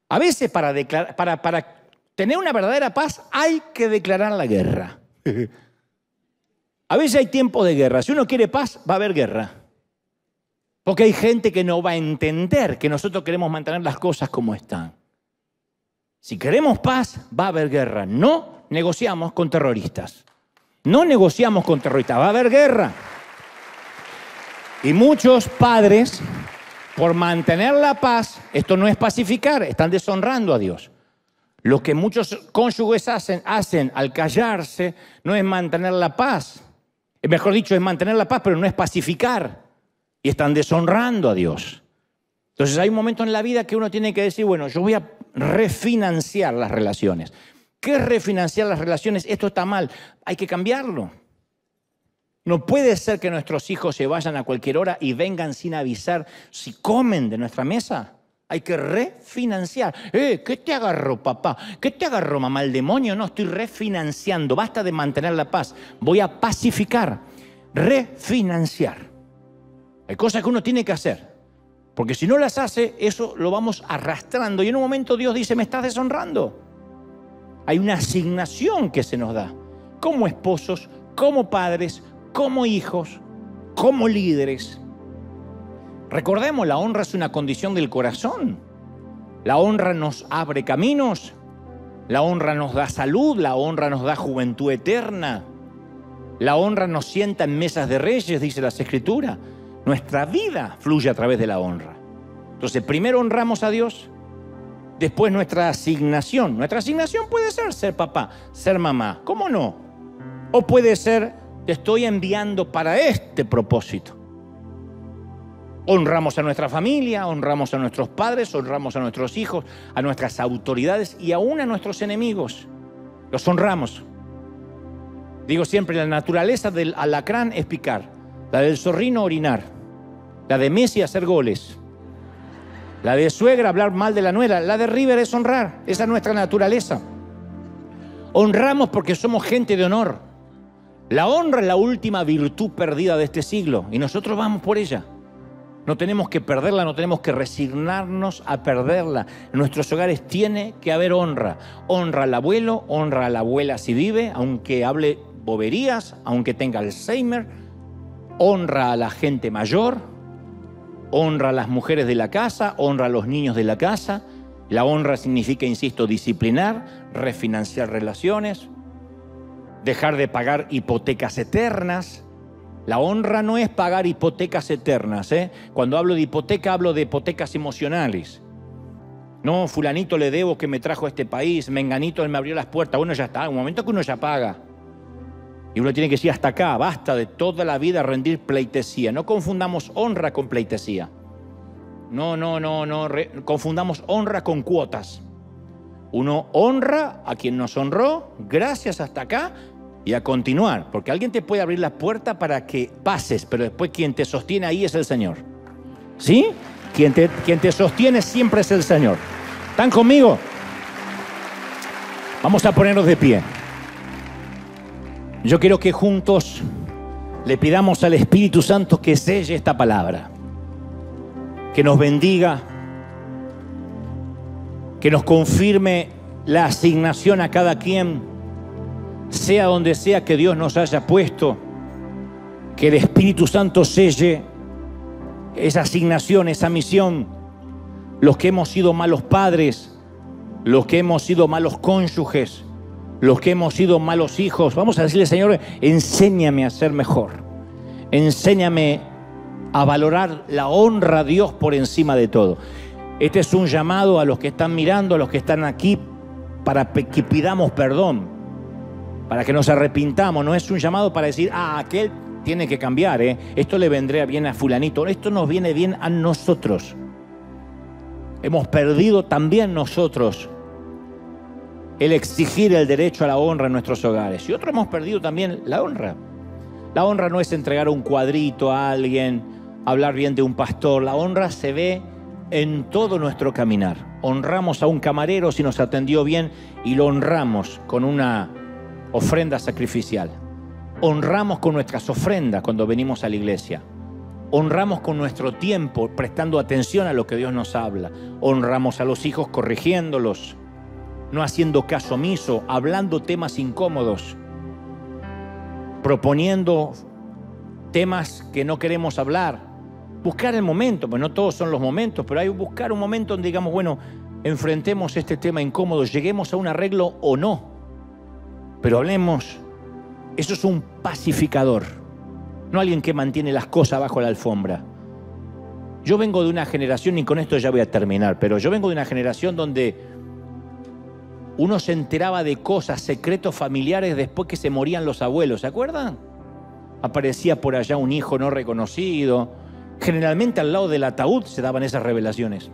A veces para, para tener una verdadera paz hay que declarar la guerra. A veces hay tiempo de guerra. Si uno quiere paz, va a haber guerra. Porque hay gente que no va a entender que nosotros queremos mantener las cosas como están. Si queremos paz, va a haber guerra. No negociamos con terroristas. No negociamos con terroristas. Va a haber guerra. Y muchos padres, por mantener la paz, esto no es pacificar, están deshonrando a Dios. Lo que muchos cónyuges hacen, hacen al callarse, no es mantener la paz. Eh, mejor dicho, es mantener la paz, pero no es pacificar. Y están deshonrando a Dios. Entonces hay un momento en la vida que uno tiene que decir, bueno, yo voy a refinanciar las relaciones. ¿Qué es refinanciar las relaciones? Esto está mal, hay que cambiarlo. No puede ser que nuestros hijos se vayan a cualquier hora y vengan sin avisar si comen de nuestra mesa. Hay que refinanciar. Eh, ¿Qué te agarró, papá? ¿Qué te agarró, mamá? El demonio no, estoy refinanciando. Basta de mantener la paz. Voy a pacificar. Refinanciar. Hay cosas que uno tiene que hacer. Porque si no las hace, eso lo vamos arrastrando. Y en un momento Dios dice, me estás deshonrando. Hay una asignación que se nos da. Como esposos, como padres, como hijos, como líderes. Recordemos, la honra es una condición del corazón. La honra nos abre caminos, la honra nos da salud, la honra nos da juventud eterna. La honra nos sienta en mesas de reyes, dice las escrituras. Nuestra vida fluye a través de la honra. Entonces, primero honramos a Dios, después nuestra asignación. Nuestra asignación puede ser ser papá, ser mamá, ¿cómo no? O puede ser estoy enviando para este propósito. Honramos a nuestra familia, honramos a nuestros padres, honramos a nuestros hijos, a nuestras autoridades y aún a nuestros enemigos. Los honramos. Digo siempre, la naturaleza del alacrán es picar, la del zorrino orinar, la de Messi hacer goles, la de suegra hablar mal de la nuera, la de River es honrar, esa es nuestra naturaleza. Honramos porque somos gente de honor. La honra es la última virtud perdida de este siglo y nosotros vamos por ella. No tenemos que perderla, no tenemos que resignarnos a perderla. En nuestros hogares tiene que haber honra. Honra al abuelo, honra a la abuela si vive, aunque hable boberías, aunque tenga Alzheimer. Honra a la gente mayor, honra a las mujeres de la casa, honra a los niños de la casa. La honra significa, insisto, disciplinar, refinanciar relaciones, dejar de pagar hipotecas eternas. La honra no es pagar hipotecas eternas. ¿eh? Cuando hablo de hipoteca hablo de hipotecas emocionales. No, fulanito le debo que me trajo a este país, menganito él me abrió las puertas. Uno ya está, un momento que uno ya paga. Y uno tiene que decir hasta acá, basta de toda la vida rendir pleitesía. No confundamos honra con pleitesía. No, no, no, no, confundamos honra con cuotas. Uno honra a quien nos honró, gracias hasta acá, y a continuar, porque alguien te puede abrir la puerta para que pases, pero después quien te sostiene ahí es el Señor. ¿Sí? Quien te, quien te sostiene siempre es el Señor. ¿Están conmigo? Vamos a ponernos de pie. Yo quiero que juntos le pidamos al Espíritu Santo que selle esta palabra, que nos bendiga, que nos confirme la asignación a cada quien sea donde sea que Dios nos haya puesto, que el Espíritu Santo selle esa asignación, esa misión, los que hemos sido malos padres, los que hemos sido malos cónyuges, los que hemos sido malos hijos, vamos a decirle, Señor, enséñame a ser mejor, enséñame a valorar la honra a Dios por encima de todo. Este es un llamado a los que están mirando, a los que están aquí, para que pidamos perdón para que nos arrepintamos, no es un llamado para decir, ah, aquel tiene que cambiar, ¿eh? esto le vendría bien a fulanito, esto nos viene bien a nosotros. Hemos perdido también nosotros el exigir el derecho a la honra en nuestros hogares. Y otros hemos perdido también la honra. La honra no es entregar un cuadrito a alguien, hablar bien de un pastor. La honra se ve en todo nuestro caminar. Honramos a un camarero si nos atendió bien y lo honramos con una ofrenda sacrificial. Honramos con nuestras ofrendas cuando venimos a la iglesia. Honramos con nuestro tiempo prestando atención a lo que Dios nos habla. Honramos a los hijos corrigiéndolos, no haciendo caso omiso, hablando temas incómodos, proponiendo temas que no queremos hablar. Buscar el momento, pues no todos son los momentos, pero hay que buscar un momento donde digamos, bueno, enfrentemos este tema incómodo, lleguemos a un arreglo o no. Pero hablemos, eso es un pacificador, no alguien que mantiene las cosas bajo la alfombra. Yo vengo de una generación, y con esto ya voy a terminar, pero yo vengo de una generación donde uno se enteraba de cosas, secretos familiares después que se morían los abuelos, ¿se acuerdan? Aparecía por allá un hijo no reconocido. Generalmente al lado del ataúd se daban esas revelaciones,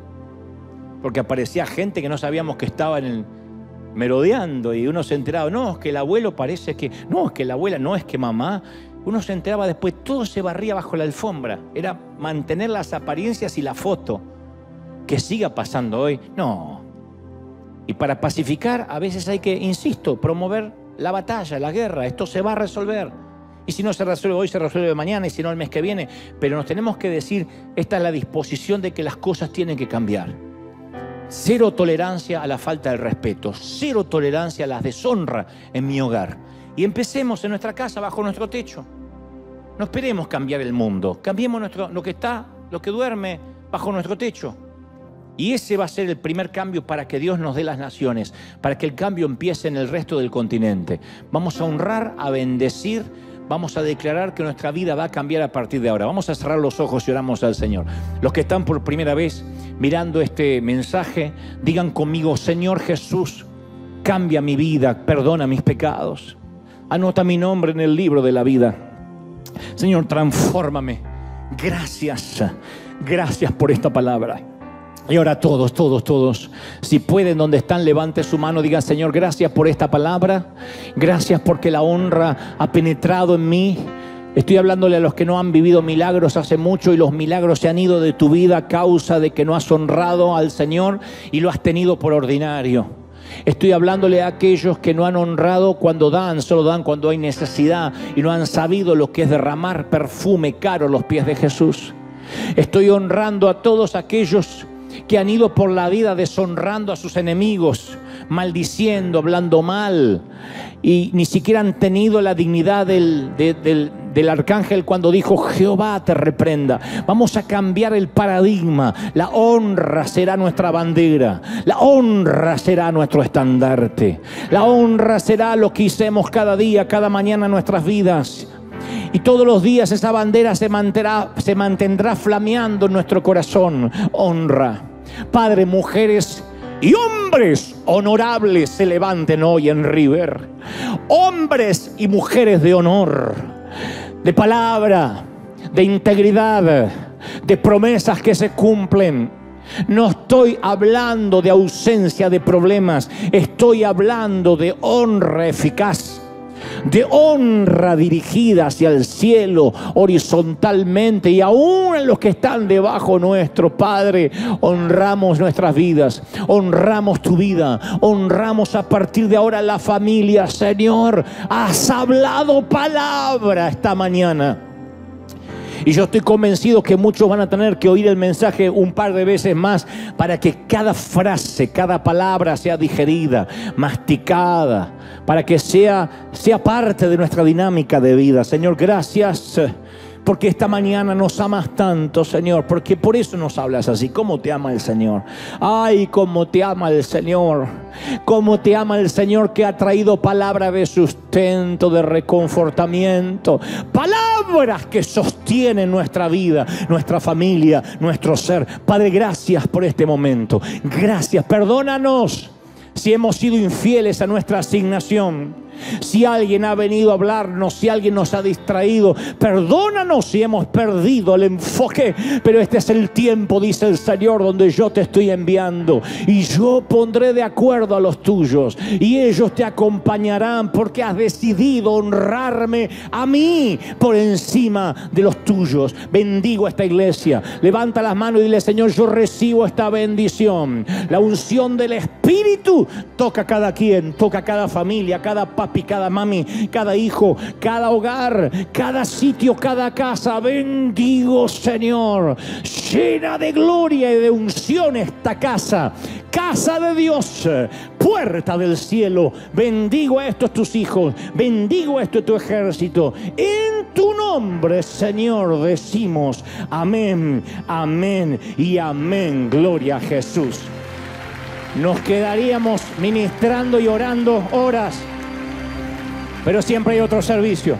porque aparecía gente que no sabíamos que estaba en el, merodeando y uno se enteraba, no, es que el abuelo parece que, no, es que la abuela, no, es que mamá. Uno se enteraba después, todo se barría bajo la alfombra. Era mantener las apariencias y la foto. Que siga pasando hoy, no. Y para pacificar a veces hay que, insisto, promover la batalla, la guerra. Esto se va a resolver. Y si no se resuelve hoy, se resuelve mañana, y si no el mes que viene. Pero nos tenemos que decir, esta es la disposición de que las cosas tienen que cambiar. Cero tolerancia a la falta de respeto, cero tolerancia a las deshonra en mi hogar. Y empecemos en nuestra casa, bajo nuestro techo. No esperemos cambiar el mundo, cambiemos nuestro, lo que está, lo que duerme bajo nuestro techo. Y ese va a ser el primer cambio para que Dios nos dé las naciones, para que el cambio empiece en el resto del continente. Vamos a honrar, a bendecir, vamos a declarar que nuestra vida va a cambiar a partir de ahora. Vamos a cerrar los ojos y oramos al Señor. Los que están por primera vez mirando este mensaje, digan conmigo, Señor Jesús, cambia mi vida, perdona mis pecados. Anota mi nombre en el libro de la vida. Señor, transfórmame. Gracias. Gracias por esta palabra. Y ahora todos, todos, todos, si pueden donde están, levante su mano, diga Señor, gracias por esta palabra, gracias porque la honra ha penetrado en mí. Estoy hablándole a los que no han vivido milagros hace mucho y los milagros se han ido de tu vida a causa de que no has honrado al Señor y lo has tenido por ordinario. Estoy hablándole a aquellos que no han honrado cuando dan, solo dan cuando hay necesidad y no han sabido lo que es derramar perfume caro a los pies de Jesús. Estoy honrando a todos aquellos que han ido por la vida deshonrando a sus enemigos, maldiciendo, hablando mal, y ni siquiera han tenido la dignidad del, del, arcángel cuando dijo, Jehová te reprenda. Vamos a cambiar el paradigma. La honra será nuestra bandera. La honra será nuestro estandarte. La honra será lo que hicimos cada día, cada mañana en nuestras vidas. Y todos los días esa bandera se mantendrá, flameando en nuestro corazón. Honra. Padre, mujeres y hombres honorables se levanten hoy en River. Hombres y mujeres de honor, de palabra, de integridad, de promesas que se cumplen. No estoy hablando de ausencia de problemas, estoy hablando de honra eficaz de honra dirigida hacia el cielo horizontalmente y aún en los que están debajo nuestro, Padre, honramos nuestras vidas, honramos tu vida, honramos a partir de ahora la familia, Señor. Has hablado palabra esta mañana. Y yo estoy convencido que muchos van a tener que oír el mensaje un par de veces más para que cada frase, cada palabra sea digerida, masticada, para que sea, sea parte de nuestra dinámica de vida. Señor, gracias. Gracias eh, porque esta mañana nos amas tanto, Señor, porque por eso nos hablas así. ¿Cómo te ama el Señor? Ay, cómo te ama el Señor. Cómo te ama el Señor que ha traído palabra de sustento, de reconfortamiento. Palabras que sostienen nuestra vida, nuestra familia, nuestro ser. Padre, gracias por este momento. Gracias. Perdónanos si hemos sido infieles a nuestra asignación. Si alguien ha venido a hablarnos, si alguien nos ha distraído, perdónanos si hemos perdido el enfoque. Pero este es el tiempo, dice el Señor, donde yo te estoy enviando. Y yo pondré de acuerdo a los tuyos. Y ellos te acompañarán porque has decidido honrarme a mí por encima de los tuyos. Bendigo a esta iglesia. Levanta las manos y dile, Señor, yo recibo esta bendición. La unción del Espíritu toca a cada quien, toca a cada familia, a cada pastor cada mami, cada hijo, cada hogar, cada sitio, cada casa. Bendigo, Señor. Llena de gloria y de unción esta casa. Casa de Dios, puerta del cielo. Bendigo a estos tus hijos. Bendigo a esto tu ejército. En tu nombre, Señor, decimos amén, amén y amén. Gloria a Jesús. Nos quedaríamos ministrando y orando horas pero siempre hay otro servicio.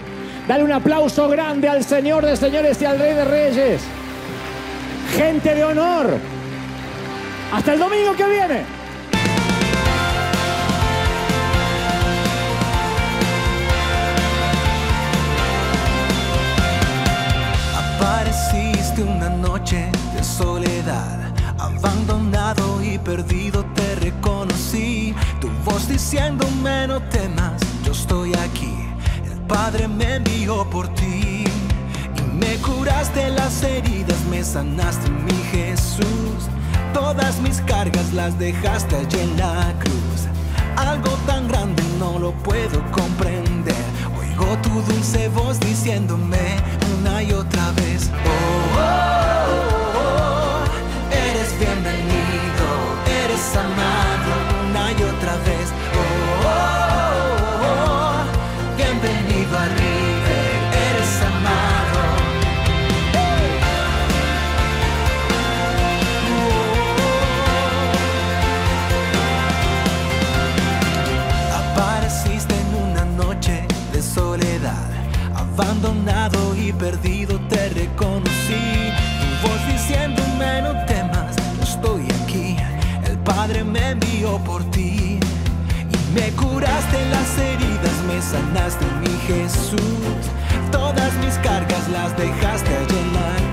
Dale un aplauso grande al Señor de señores y al Rey de Reyes. Gente de honor. Hasta el domingo que viene. Apareciste una noche de soledad, abandonado y perdido te reconocí, tu voz diciéndome no temas estoy aquí. El Padre me envió por ti. Y me curaste las heridas, me sanaste, mi Jesús. Todas mis cargas las dejaste allí en la cruz. Algo tan grande no lo puedo comprender. Oigo tu dulce voz diciéndome una y otra vez. Oh, oh, oh, oh, oh eres bienvenido, eres amado. y perdido te reconocí. Tu voz diciéndome no temas, estoy aquí. El Padre me envió por ti. Y me curaste las heridas, me sanaste mi Jesús. Todas mis cargas las dejaste allí en